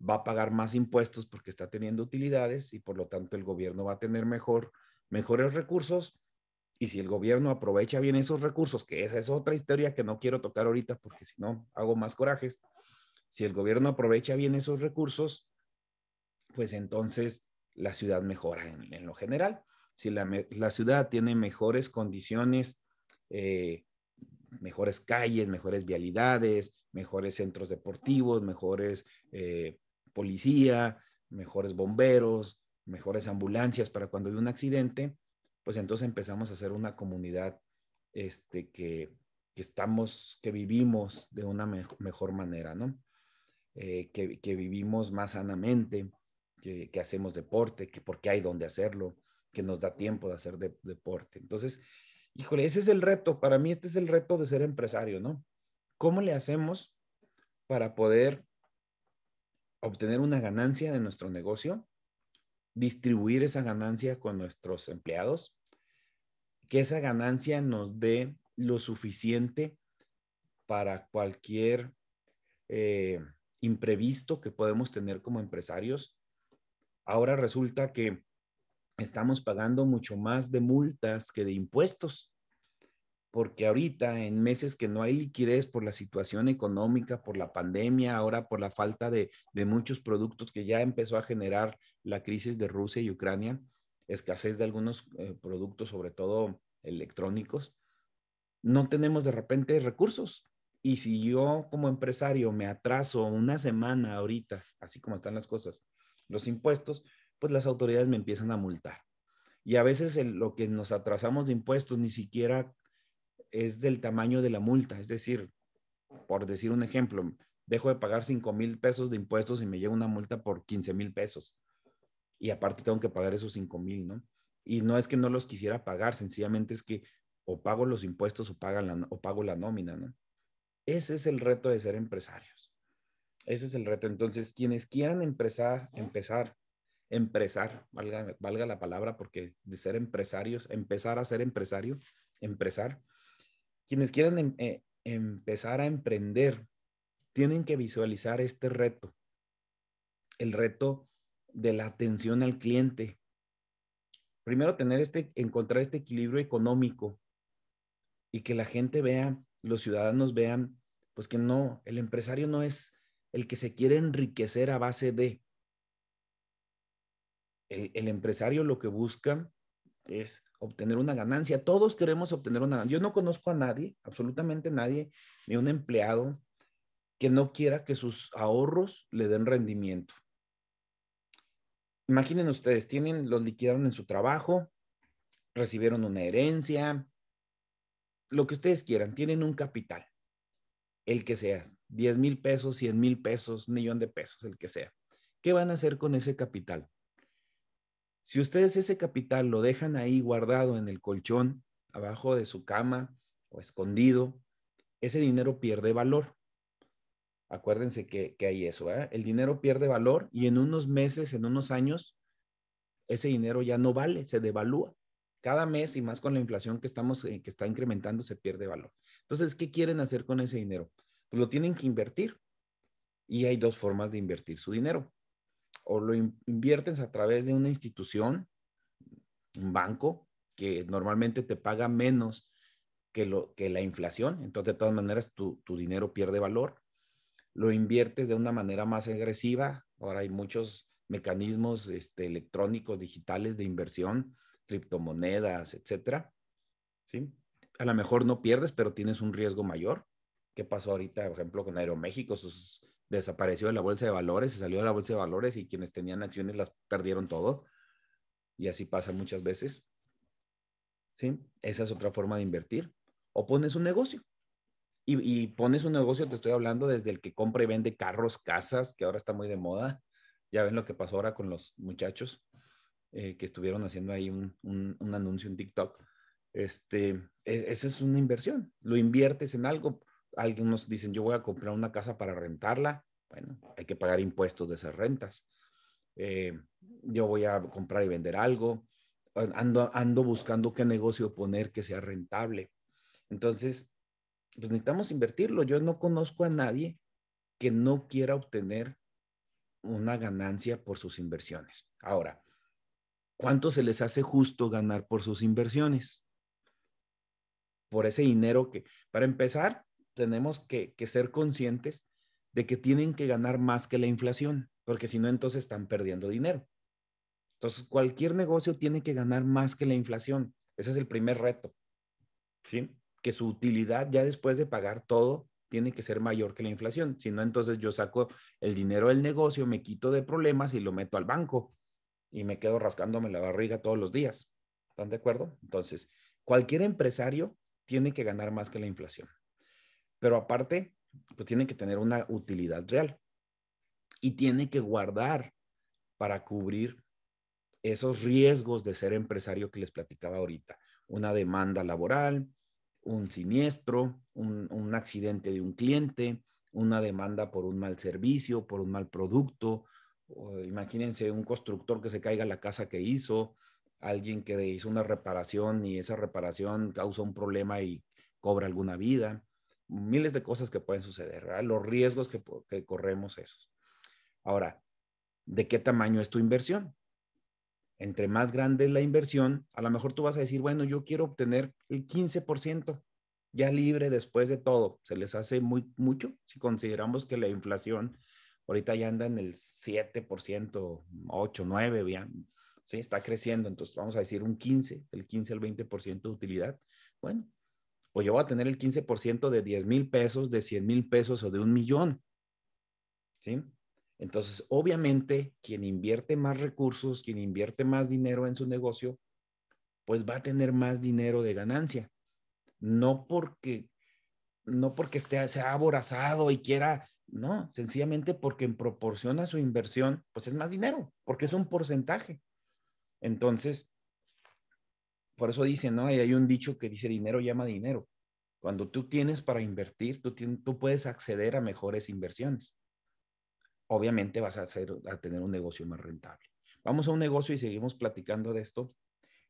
va a pagar más impuestos porque está teniendo utilidades y por lo tanto el gobierno va a tener mejor, mejores recursos. Y si el gobierno aprovecha bien esos recursos, que esa es otra historia que no quiero tocar ahorita porque si no hago más corajes, si el gobierno aprovecha bien esos recursos, pues entonces la ciudad mejora en, lo general. Si la, la, ciudad tiene mejores condiciones eh, mejores calles, mejores vialidades, mejores centros deportivos, mejores eh, policía, mejores bomberos, mejores ambulancias para cuando hay un accidente, pues entonces empezamos a ser una comunidad este, que, estamos, que vivimos de una mejor manera, ¿no? Eh, que, vivimos más sanamente, que, hacemos deporte, que porque hay donde hacerlo, que nos da tiempo de hacer deporte. Entonces, híjole, ese es el reto, para mí este es el reto de ser empresario, ¿no? ¿Cómo le hacemos para poder obtener una ganancia de nuestro negocio, distribuir esa ganancia con nuestros empleados, que esa ganancia nos dé lo suficiente para cualquier eh, imprevisto que podemos tener como empresarios. Ahora resulta que estamos pagando mucho más de multas que de impuestos, porque ahorita en meses que no hay liquidez por la situación económica, por la pandemia, ahora por la falta de, muchos productos que ya empezó a generar la crisis de Rusia y Ucrania, escasez de algunos eh, productos, sobre todo electrónicos, no tenemos de repente recursos. Y si yo como empresario me atraso una semana ahorita, así como están las cosas, los impuestos, pues las autoridades me empiezan a multar. Y a veces lo que nos atrasamos de impuestos ni siquiera es del tamaño de la multa. Es decir, por decir un ejemplo, dejo de pagar 5 mil pesos de impuestos y me llega una multa por 15 mil pesos. Y aparte tengo que pagar esos 5 mil, ¿no? Y no es que no los quisiera pagar, sencillamente es que o pago los impuestos o, pagan o pago la nómina, ¿no? Ese es el reto de ser empresarios. Ese es el reto. Entonces, quienes quieran empezar, empezar empresar, valga, valga la palabra, porque de ser empresarios, empezar a ser empresario, empresar. Quienes quieran em, eh, empezar a emprender, tienen que visualizar este reto, el reto de la atención al cliente. Primero, tener este, encontrar este equilibrio económico y que la gente vea, los ciudadanos vean, pues que no, el empresario no es el que se quiere enriquecer a base de, eh, el, empresario lo que busca es obtener una ganancia. Todos queremos obtener una ganancia. Yo no conozco a nadie, absolutamente nadie, ni un empleado que no quiera que sus ahorros le den rendimiento. Imaginen ustedes, tienen, los liquidaron en su trabajo, recibieron una herencia, lo que ustedes quieran, tienen un capital, el que sea, 10 mil pesos, 100 mil pesos, millón de pesos, el que sea. ¿Qué van a hacer con ese capital? Si ustedes ese capital lo dejan ahí guardado en el colchón, abajo de su cama o escondido, ese dinero pierde valor. Acuérdense que, hay eso, ¿eh? El dinero pierde valor y en unos meses, en unos años, ese dinero ya no vale, se devalúa. Cada mes y más con la inflación que estamos, eh, que está incrementando, se pierde valor. Entonces, ¿qué quieren hacer con ese dinero? Pues lo tienen que invertir. Y hay dos formas de invertir su dinero o lo inviertes a través de una institución, un banco, que normalmente te paga menos que, lo, que la inflación, entonces de todas maneras tu, dinero pierde valor, lo inviertes de una manera más agresiva, ahora hay muchos mecanismos este, electrónicos, digitales de inversión, criptomonedas, etcétera, ¿sí? A lo mejor no pierdes, pero tienes un riesgo mayor. ¿Qué pasó ahorita, por ejemplo, con Aeroméxico? Sus desapareció de la bolsa de valores, se salió de la bolsa de valores y quienes tenían acciones las perdieron todo. Y así pasa muchas veces. ¿Sí? Esa es otra forma de invertir. O pones un negocio. Y, pones un negocio, te estoy hablando desde el que compra y vende carros, casas, que ahora está muy de moda. Ya ven lo que pasó ahora con los muchachos eh, que estuvieron haciendo ahí un, un, anuncio en TikTok. Este, e, esa es una inversión. Lo inviertes en algo algunos dicen, yo voy a comprar una casa para rentarla. Bueno, hay que pagar impuestos de esas rentas. Eh, yo voy a comprar y vender algo. Ando, ando buscando qué negocio poner que sea rentable. Entonces, pues necesitamos invertirlo. Yo no conozco a nadie que no quiera obtener una ganancia por sus inversiones. Ahora, ¿cuánto se les hace justo ganar por sus inversiones? Por ese dinero que, para empezar, tenemos que, ser conscientes de que tienen que ganar más que la inflación, porque si no, entonces están perdiendo dinero. Entonces, cualquier negocio tiene que ganar más que la inflación. Ese es el primer reto. ¿Sí? Que su utilidad ya después de pagar todo tiene que ser mayor que la inflación. Si no, entonces yo saco el dinero del negocio, me quito de problemas y lo meto al banco y me quedo rascándome la barriga todos los días. ¿Están de acuerdo? Entonces, cualquier empresario tiene que ganar más que la inflación. Pero aparte, pues tiene que tener una utilidad real y tiene que guardar para cubrir esos riesgos de ser empresario que les platicaba ahorita. Una demanda laboral, un siniestro, un, accidente de un cliente, una demanda por un mal servicio, por un mal producto. imagínense un constructor que se caiga la casa que hizo, alguien que hizo una reparación y esa reparación causa un problema y cobra alguna vida miles de cosas que pueden suceder, ¿verdad? los riesgos que, corremos esos. Ahora, ¿de qué tamaño es tu inversión? Entre más grande es la inversión, a lo mejor tú vas a decir, bueno, yo quiero obtener el 15% ya libre después de todo. Se les hace muy mucho si consideramos que la inflación ahorita ya anda en el 7%, 8, 9, bien ¿sí? está creciendo, entonces vamos a decir un 15, del 15 al 20% de utilidad. Bueno, o yo voy a tener el 15% de 10 mil pesos, de 100 mil pesos o de un millón. ¿Sí? Entonces, obviamente, quien invierte más recursos, quien invierte más dinero en su negocio, pues va a tener más dinero de ganancia. No porque, no porque esté, sea aborazado y quiera, no, sencillamente porque en proporción a su inversión, pues es más dinero, porque es un porcentaje. Entonces, por eso dicen, ¿no? Y hay un dicho que dice dinero llama dinero. Cuando tú tienes para invertir, tú, tú puedes acceder a mejores inversiones. Obviamente vas a, hacer, a tener un negocio más rentable. Vamos a un negocio y seguimos platicando de esto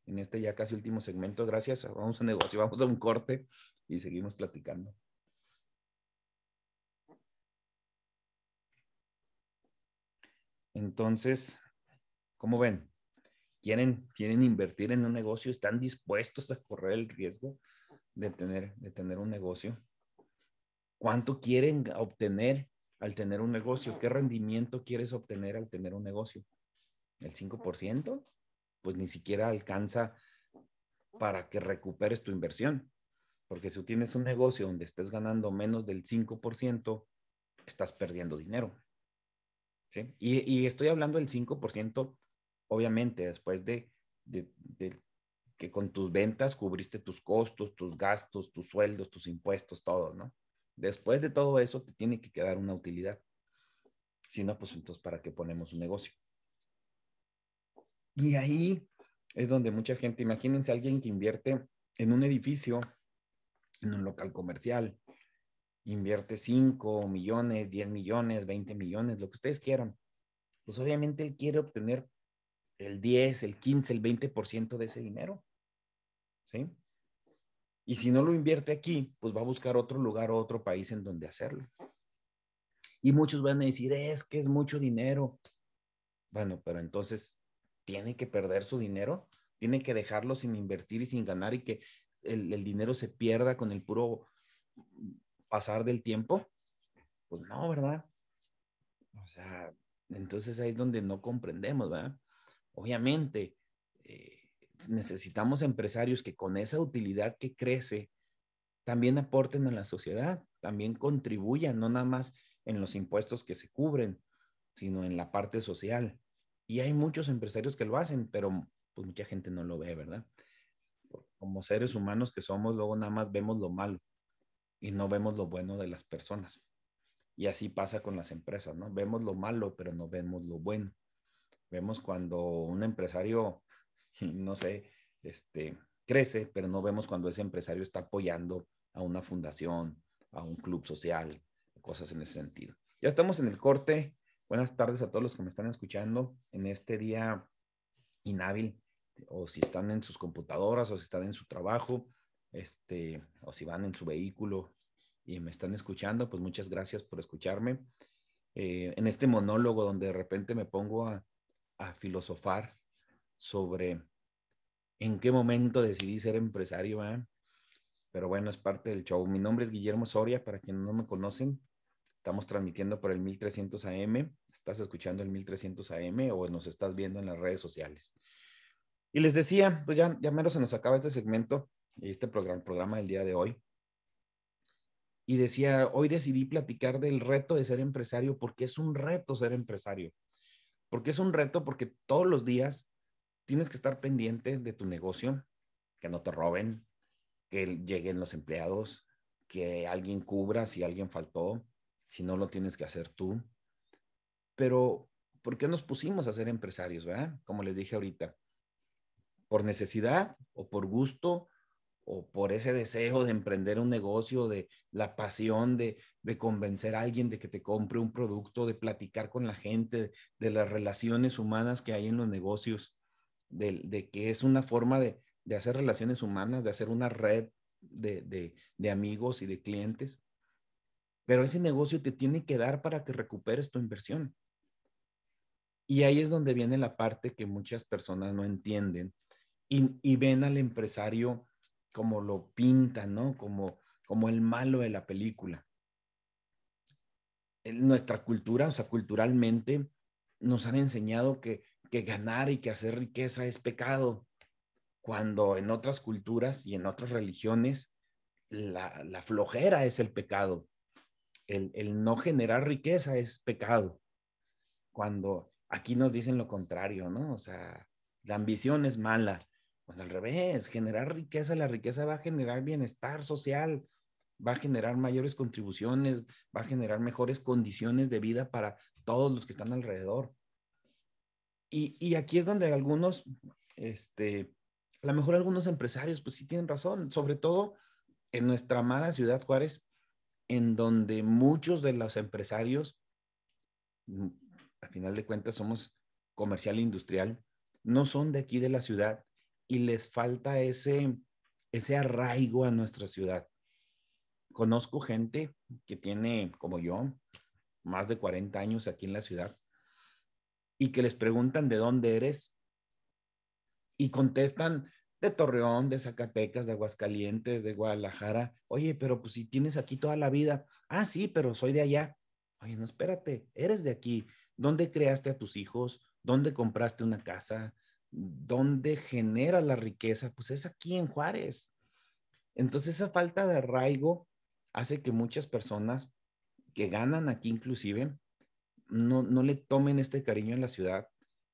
en este ya casi último segmento. Gracias. Vamos a un negocio, vamos a un corte y seguimos platicando. Entonces, ¿cómo ven? quieren, invertir en un negocio, están dispuestos a correr el riesgo de tener, de tener un negocio. ¿Cuánto quieren obtener al tener un negocio? ¿Qué rendimiento quieres obtener al tener un negocio? ¿El 5%? Pues ni siquiera alcanza para que recuperes tu inversión. Porque si tienes un negocio donde estés ganando menos del 5%, estás perdiendo dinero. ¿Sí? Y, y estoy hablando del 5% obviamente, después de, que con tus ventas cubriste tus costos, tus gastos, tus sueldos, tus impuestos, todo, ¿no? Después de todo eso, te tiene que quedar una utilidad. Si no, pues entonces, ¿para qué ponemos un negocio? Y ahí es donde mucha gente, imagínense alguien que invierte en un edificio, en un local comercial, invierte 5 millones, 10 millones, 20 millones, lo que ustedes quieran. Pues obviamente él quiere obtener el 10, el 15, el 20% de ese dinero. ¿Sí? Y si no lo invierte aquí, pues va a buscar otro lugar o otro país en donde hacerlo. Y muchos van a decir, es que es mucho dinero. Bueno, pero entonces, ¿tiene que perder su dinero? ¿Tiene que dejarlo sin invertir y sin ganar y que el, el dinero se pierda con el puro pasar del tiempo? Pues no, ¿verdad? O sea, entonces ahí es donde no comprendemos, ¿verdad? Obviamente, eh, necesitamos empresarios que con esa utilidad que crece, también aporten a la sociedad, también contribuyan, no nada más en los impuestos que se cubren, sino en la parte social. Y hay muchos empresarios que lo hacen, pero pues mucha gente no lo ve, ¿verdad? Como seres humanos que somos, luego nada más vemos lo malo y no vemos lo bueno de las personas. Y así pasa con las empresas, ¿no? Vemos lo malo, pero no vemos lo bueno. Vemos cuando un empresario, no sé, este, crece, pero no vemos cuando ese empresario está apoyando a una fundación, a un club social, cosas en ese sentido. Ya estamos en el corte. Buenas tardes a todos los que me están escuchando en este día inhábil, o si están en sus computadoras, o si están en su trabajo, este, o si van en su vehículo y me están escuchando, pues muchas gracias por escucharme. Eh, en este monólogo donde de repente me pongo a, a filosofar sobre en qué momento decidí ser empresario, pero bueno, es parte del show. Mi nombre es Guillermo Soria, para quienes no me conocen, estamos transmitiendo por el 1300 AM, estás escuchando el 1300 AM o nos estás viendo en las redes sociales. Y les decía, pues ya, ya menos se nos acaba este segmento y este programa, programa del día de hoy. Y decía, hoy decidí platicar del reto de ser empresario porque es un reto ser empresario. Porque es un reto porque todos los días tienes que estar pendiente de tu negocio, que no te roben, que lleguen los empleados, que alguien cubra si alguien faltó, si no lo tienes que hacer tú. Pero, ¿por qué nos pusimos a ser empresarios, verdad? Como les dije ahorita, por necesidad o por gusto o por ese deseo de emprender un negocio, de la pasión de, convencer a alguien de que te compre un producto, de platicar con la gente, de, las relaciones humanas que hay en los negocios, de, que es una forma de, hacer relaciones humanas, de hacer una red de, amigos y de clientes. Pero ese negocio te tiene que dar para que recuperes tu inversión. Y ahí es donde viene la parte que muchas personas no entienden y, y ven al empresario como lo pintan, ¿no? Como, como el malo de la película. En nuestra cultura, o sea, culturalmente, nos han enseñado que, que ganar y que hacer riqueza es pecado, cuando en otras culturas y en otras religiones la, la flojera es el pecado. El, el, no generar riqueza es pecado. Cuando aquí nos dicen lo contrario, ¿no? O sea, la ambición es mala, pues, al revés, generar riqueza, la riqueza va a generar bienestar social, va a generar mayores contribuciones, va a generar mejores condiciones de vida para todos los que están alrededor. Y, aquí es donde algunos, este, a lo mejor algunos empresarios, pues sí tienen razón, sobre todo en nuestra amada ciudad Juárez, en donde muchos de los empresarios, mm, al final de cuentas, somos comercial e industrial, no son de aquí de la ciudad y les falta ese, ese arraigo a nuestra ciudad. Conozco gente que tiene, como yo, más de 40 años aquí en la ciudad y que les preguntan de dónde eres y contestan de Torreón, de Zacatecas, de Aguascalientes, de Guadalajara. Oye, pero pues si tienes aquí toda la vida. Ah, sí, pero soy de allá. Oye, no, espérate, eres de aquí. ¿Dónde creaste a tus hijos? ¿Dónde compraste una casa? dónde genera la riqueza, pues es aquí en Juárez. Entonces esa falta de arraigo hace que muchas personas que ganan aquí inclusive no, le tomen este cariño en la ciudad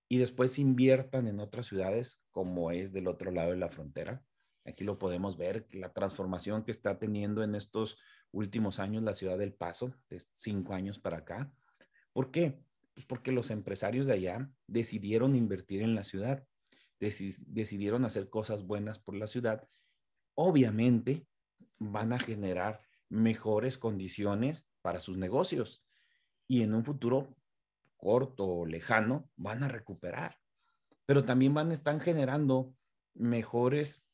y después inviertan en otras ciudades como es del otro lado de la frontera. Aquí lo podemos ver, la transformación que está teniendo en estos últimos años la ciudad del Paso, de cinco años para acá. ¿Por qué? Pues porque los empresarios de allá decidieron invertir en la ciudad decidieron hacer cosas buenas por la ciudad, obviamente van a generar mejores condiciones para sus negocios y en un futuro corto o lejano van a recuperar, pero también van a estar generando mejores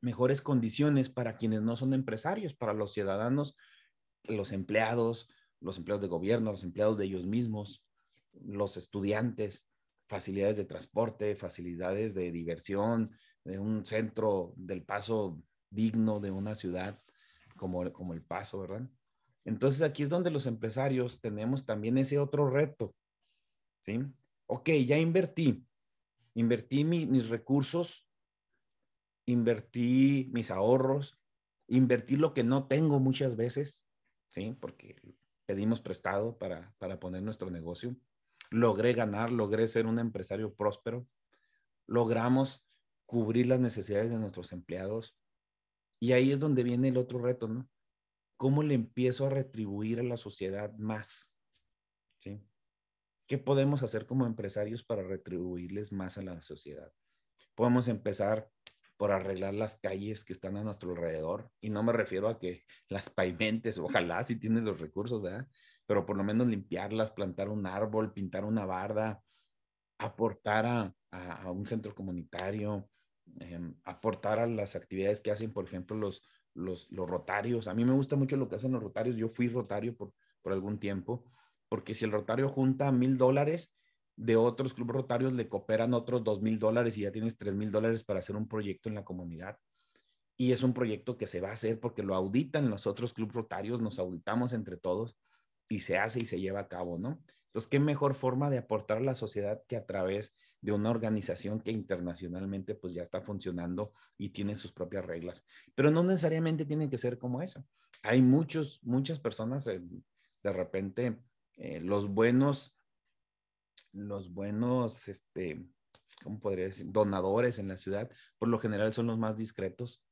mejores condiciones para quienes no son empresarios, para los ciudadanos, los empleados, los empleados de gobierno, los empleados de ellos mismos, los estudiantes, facilidades de transporte, facilidades de diversión, de un centro del paso digno de una ciudad como, como el paso, ¿verdad? Entonces aquí es donde los empresarios tenemos también ese otro reto, ¿sí? Ok, ya invertí, invertí mis recursos, invertí mis ahorros, invertí lo que no tengo muchas veces, ¿sí? Porque pedimos prestado para poner nuestro negocio logré ganar, logré ser un empresario próspero, logramos cubrir las necesidades de nuestros empleados. Y ahí es donde viene el otro reto, ¿no? ¿Cómo le empiezo a retribuir a la sociedad más? ¿Qué podemos hacer como empresarios para retribuirles más a la sociedad? Podemos empezar por arreglar las calles que están a nuestro alrededor. Y no me refiero a que las pavimentes, ojalá si tienes los recursos, ¿verdad? pero por lo menos limpiarlas, plantar un árbol, pintar una barda, aportar a, un centro comunitario, em, aportar a las actividades que hacen, por ejemplo, los, los, rotarios. A mí me gusta mucho lo que hacen los rotarios. Yo fui rotario por, por algún tiempo, porque si el rotario junta mil dólares, de otros clubes rotarios le cooperan otros dos mil dólares y ya tienes tres mil dólares para hacer un proyecto en la comunidad. Y es un proyecto que se va a hacer porque lo auditan los otros clubes rotarios, nos auditamos entre todos y se hace y se lleva a cabo, ¿no? Entonces, ¿qué mejor forma de aportar a la sociedad que a través de una organización que internacionalmente pues ya está funcionando y tiene sus propias reglas? Pero no necesariamente tiene que ser como eso. Hay muchos, muchas personas, de repente, eh, los buenos, los buenos, este, ¿cómo podría decir? Donadores en la ciudad, por lo general son los más discretos.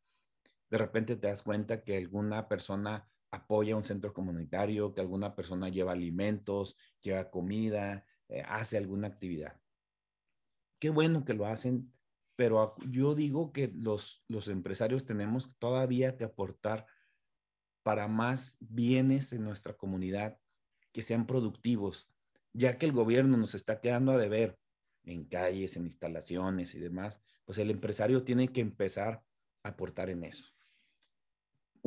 De repente te das cuenta que alguna persona apoya un centro comunitario, que alguna persona lleva alimentos, lleva comida, eh, hace alguna actividad. Qué bueno que lo hacen, pero yo digo que los, los empresarios tenemos todavía que aportar para más bienes en nuestra comunidad que sean productivos, ya que el gobierno nos está quedando a deber en calles, en instalaciones y demás, pues el empresario tiene que empezar a aportar en eso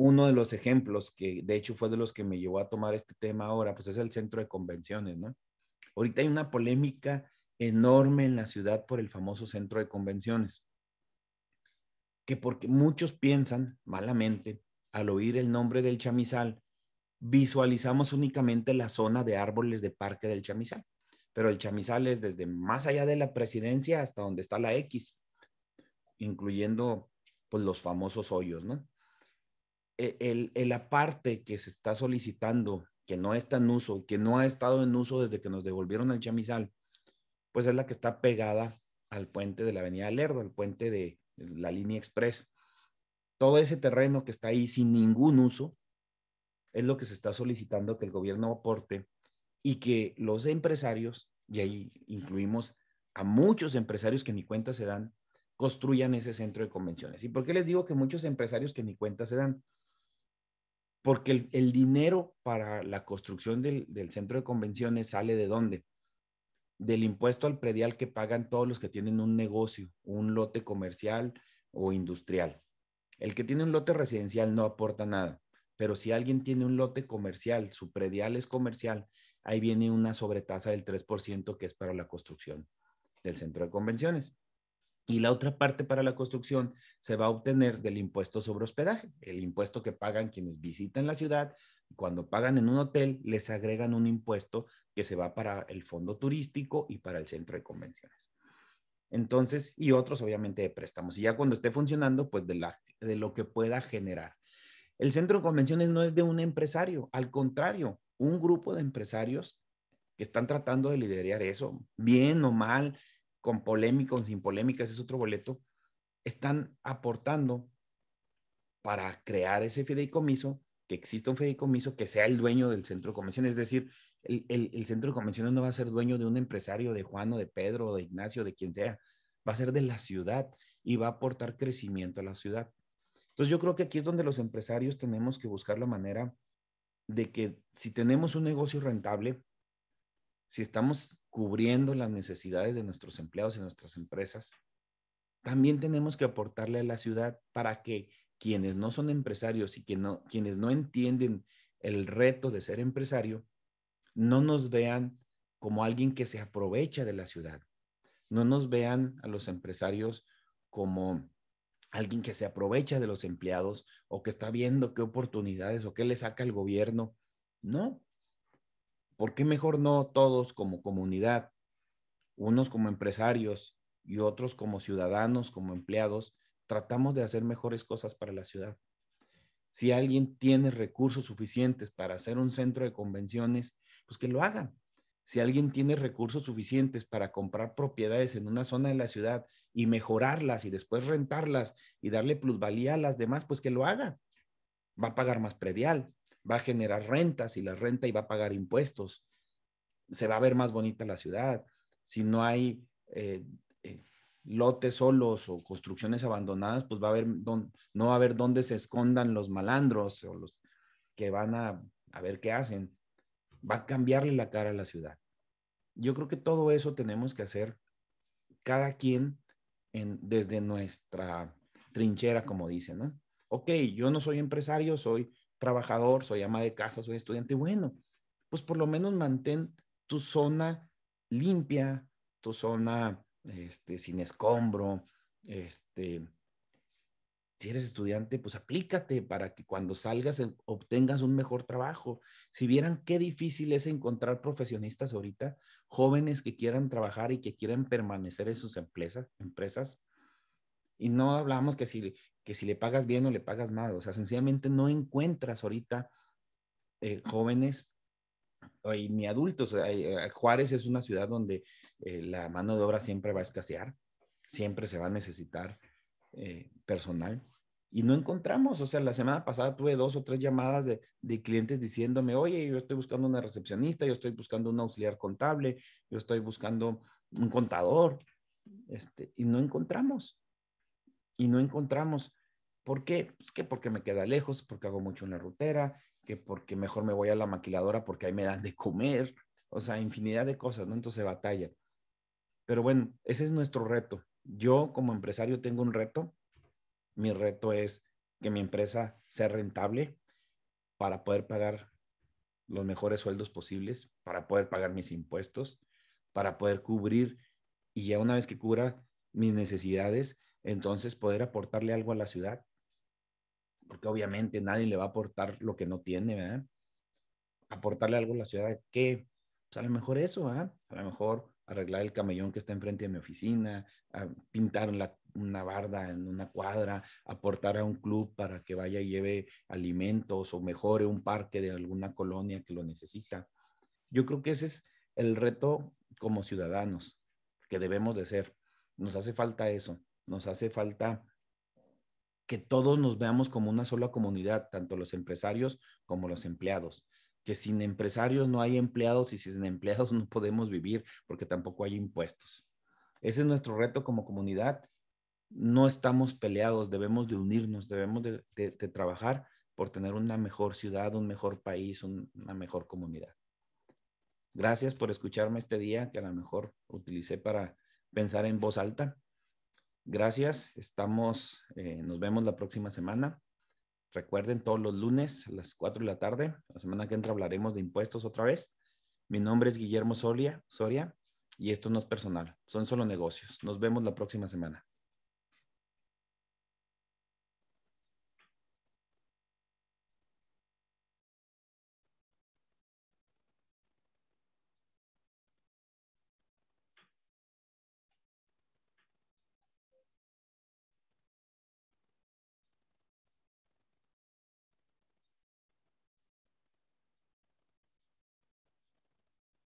uno de los ejemplos que de hecho fue de los que me llevó a tomar este tema ahora, pues es el centro de convenciones, ¿no? Ahorita hay una polémica enorme en la ciudad por el famoso centro de convenciones, que porque muchos piensan malamente al oír el nombre del chamizal, visualizamos únicamente la zona de árboles de parque del chamizal, pero el chamizal es desde más allá de la presidencia hasta donde está la X, incluyendo pues los famosos hoyos, ¿no? E, el, parte aparte que se está solicitando, que no está en uso, que no ha estado en uso desde que nos devolvieron el chamizal, pues es la que está pegada al puente de la Avenida Lerdo, al puente de la línea express. Todo ese terreno que está ahí sin ningún uso es lo que se está solicitando que el gobierno aporte y que los empresarios, y ahí incluimos a muchos empresarios que ni cuenta se dan, construyan ese centro de convenciones. ¿Y por qué les digo que muchos empresarios que ni cuenta se dan? Porque el, dinero para la construcción del, del, centro de convenciones sale de dónde? Del impuesto al predial que pagan todos los que tienen un negocio, un lote comercial o industrial. El que tiene un lote residencial no aporta nada, pero si alguien tiene un lote comercial, su predial es comercial, ahí viene una sobretasa del 3% que es para la construcción del centro de convenciones y la otra parte para la construcción se va a obtener del impuesto sobre hospedaje, el impuesto que pagan quienes visitan la ciudad. Cuando pagan en un hotel, les agregan un impuesto que se va para el fondo turístico y para el centro de convenciones. Entonces, y otros obviamente de préstamos. Y ya cuando esté funcionando, pues de, de lo que pueda generar. El centro de convenciones no es de un empresario, al contrario, un grupo de empresarios que están tratando de liderar eso, bien o mal, con polémica sin polémica, ese es otro boleto, están aportando para crear ese fideicomiso, que exista un fideicomiso que sea el dueño del centro de convención. Es decir, el, centro de convenciones no va a ser dueño de un empresario, de Juan o de Pedro o de Ignacio, de quien sea, va a ser de la ciudad y va a aportar crecimiento a la ciudad. Entonces yo creo que aquí es donde los empresarios tenemos que buscar la manera de que si tenemos un negocio rentable, si estamos cubriendo las necesidades de nuestros empleados y nuestras empresas, también tenemos que aportarle a la ciudad para que quienes no son empresarios y quienes no entienden el reto de ser empresario, no nos vean como alguien que se aprovecha de la ciudad, no nos vean a los empresarios como alguien que se aprovecha de los empleados o que está viendo qué oportunidades o qué le saca el gobierno. No, ¿por qué mejor no todos como comunidad, unos como empresarios y otros como ciudadanos, como empleados, tratamos de hacer mejores cosas para la ciudad? Si alguien tiene recursos suficientes para hacer un centro de convenciones, pues que lo haga. Si alguien tiene recursos suficientes para comprar propiedades en una zona de la ciudad y mejorarlas y después rentarlas y darle plusvalía a las demás, pues que lo haga. Va a pagar más predial, va a generar rentas y la renta y va a pagar impuestos. Se va a ver más bonita la ciudad. Si no hay eh, eh, lotes solos o construcciones abandonadas, pues va a haber no va a haber dónde se escondan los malandros o los que van a, a ver qué hacen. Va a cambiarle la cara a la ciudad. Yo creo que todo eso tenemos que hacer cada quien desde nuestra trinchera, como dicen, ¿no? Ok, yo no soy empresario, soy trabajador, soy ama de casa, soy estudiante, bueno, pues por lo menos mantén tu zona limpia, tu zona este, sin escombro, este, si eres estudiante, pues aplícate para que cuando salgas obtengas un mejor trabajo. Si vieran qué difícil es encontrar profesionistas ahorita, jóvenes que quieran trabajar y que quieran permanecer en sus empresas. Y no hablamos que si que si le pagas bien o le pagas mal. O sea, sencillamente no encuentras ahorita eh, jóvenes ni adultos. Eh, Juárez es una ciudad donde eh, la mano de obra siempre va a escasear, siempre se va a necesitar personal. Y no encontramos, o sea, la semana pasada tuve dos o tres llamadas de, clientes diciéndome, oye, yo estoy buscando una recepcionista, yo estoy buscando un auxiliar contable, yo estoy buscando un contador, este, y no encontramos y no encontramos. ¿Por qué? Pues que porque me queda lejos, porque hago mucho en la rutera, que porque mejor me voy a la maquiladora porque ahí me dan de comer, o sea, infinidad de cosas, ¿no? Entonces batalla. Pero bueno, ese es nuestro reto. Yo como empresario tengo un reto. Mi reto es que mi empresa sea rentable para poder pagar los mejores sueldos posibles, para poder pagar mis impuestos, para poder cubrir y ya una vez que cubra mis necesidades, entonces poder aportarle algo a la ciudad, porque obviamente nadie le va a aportar lo que no tiene, Aportarle algo a la ciudad, ¿qué? Pues a lo mejor eso, A lo mejor arreglar el camellón que está enfrente de mi oficina, pintar una barda en una cuadra, aportar a un club para que vaya y lleve alimentos o mejore un parque de alguna colonia que lo necesita. Yo creo que ese es el reto como ciudadanos que debemos de ser. Nos hace falta eso. Nos hace falta que todos nos veamos como una sola comunidad, tanto los empresarios como los empleados. Que sin empresarios no hay empleados y sin empleados no podemos vivir porque tampoco hay impuestos. Ese es nuestro reto como comunidad. No estamos peleados, debemos de unirnos, debemos de, trabajar por tener una mejor ciudad, un mejor país, una mejor comunidad. Gracias por escucharme este día que a lo mejor utilicé para pensar en voz alta Gracias, estamos, eh, nos vemos la próxima semana. Recuerden todos los lunes a las 4 de la tarde, la semana que entra hablaremos de impuestos otra vez. Mi nombre es Guillermo Soria y esto no es personal, son solo negocios. Nos vemos la próxima semana.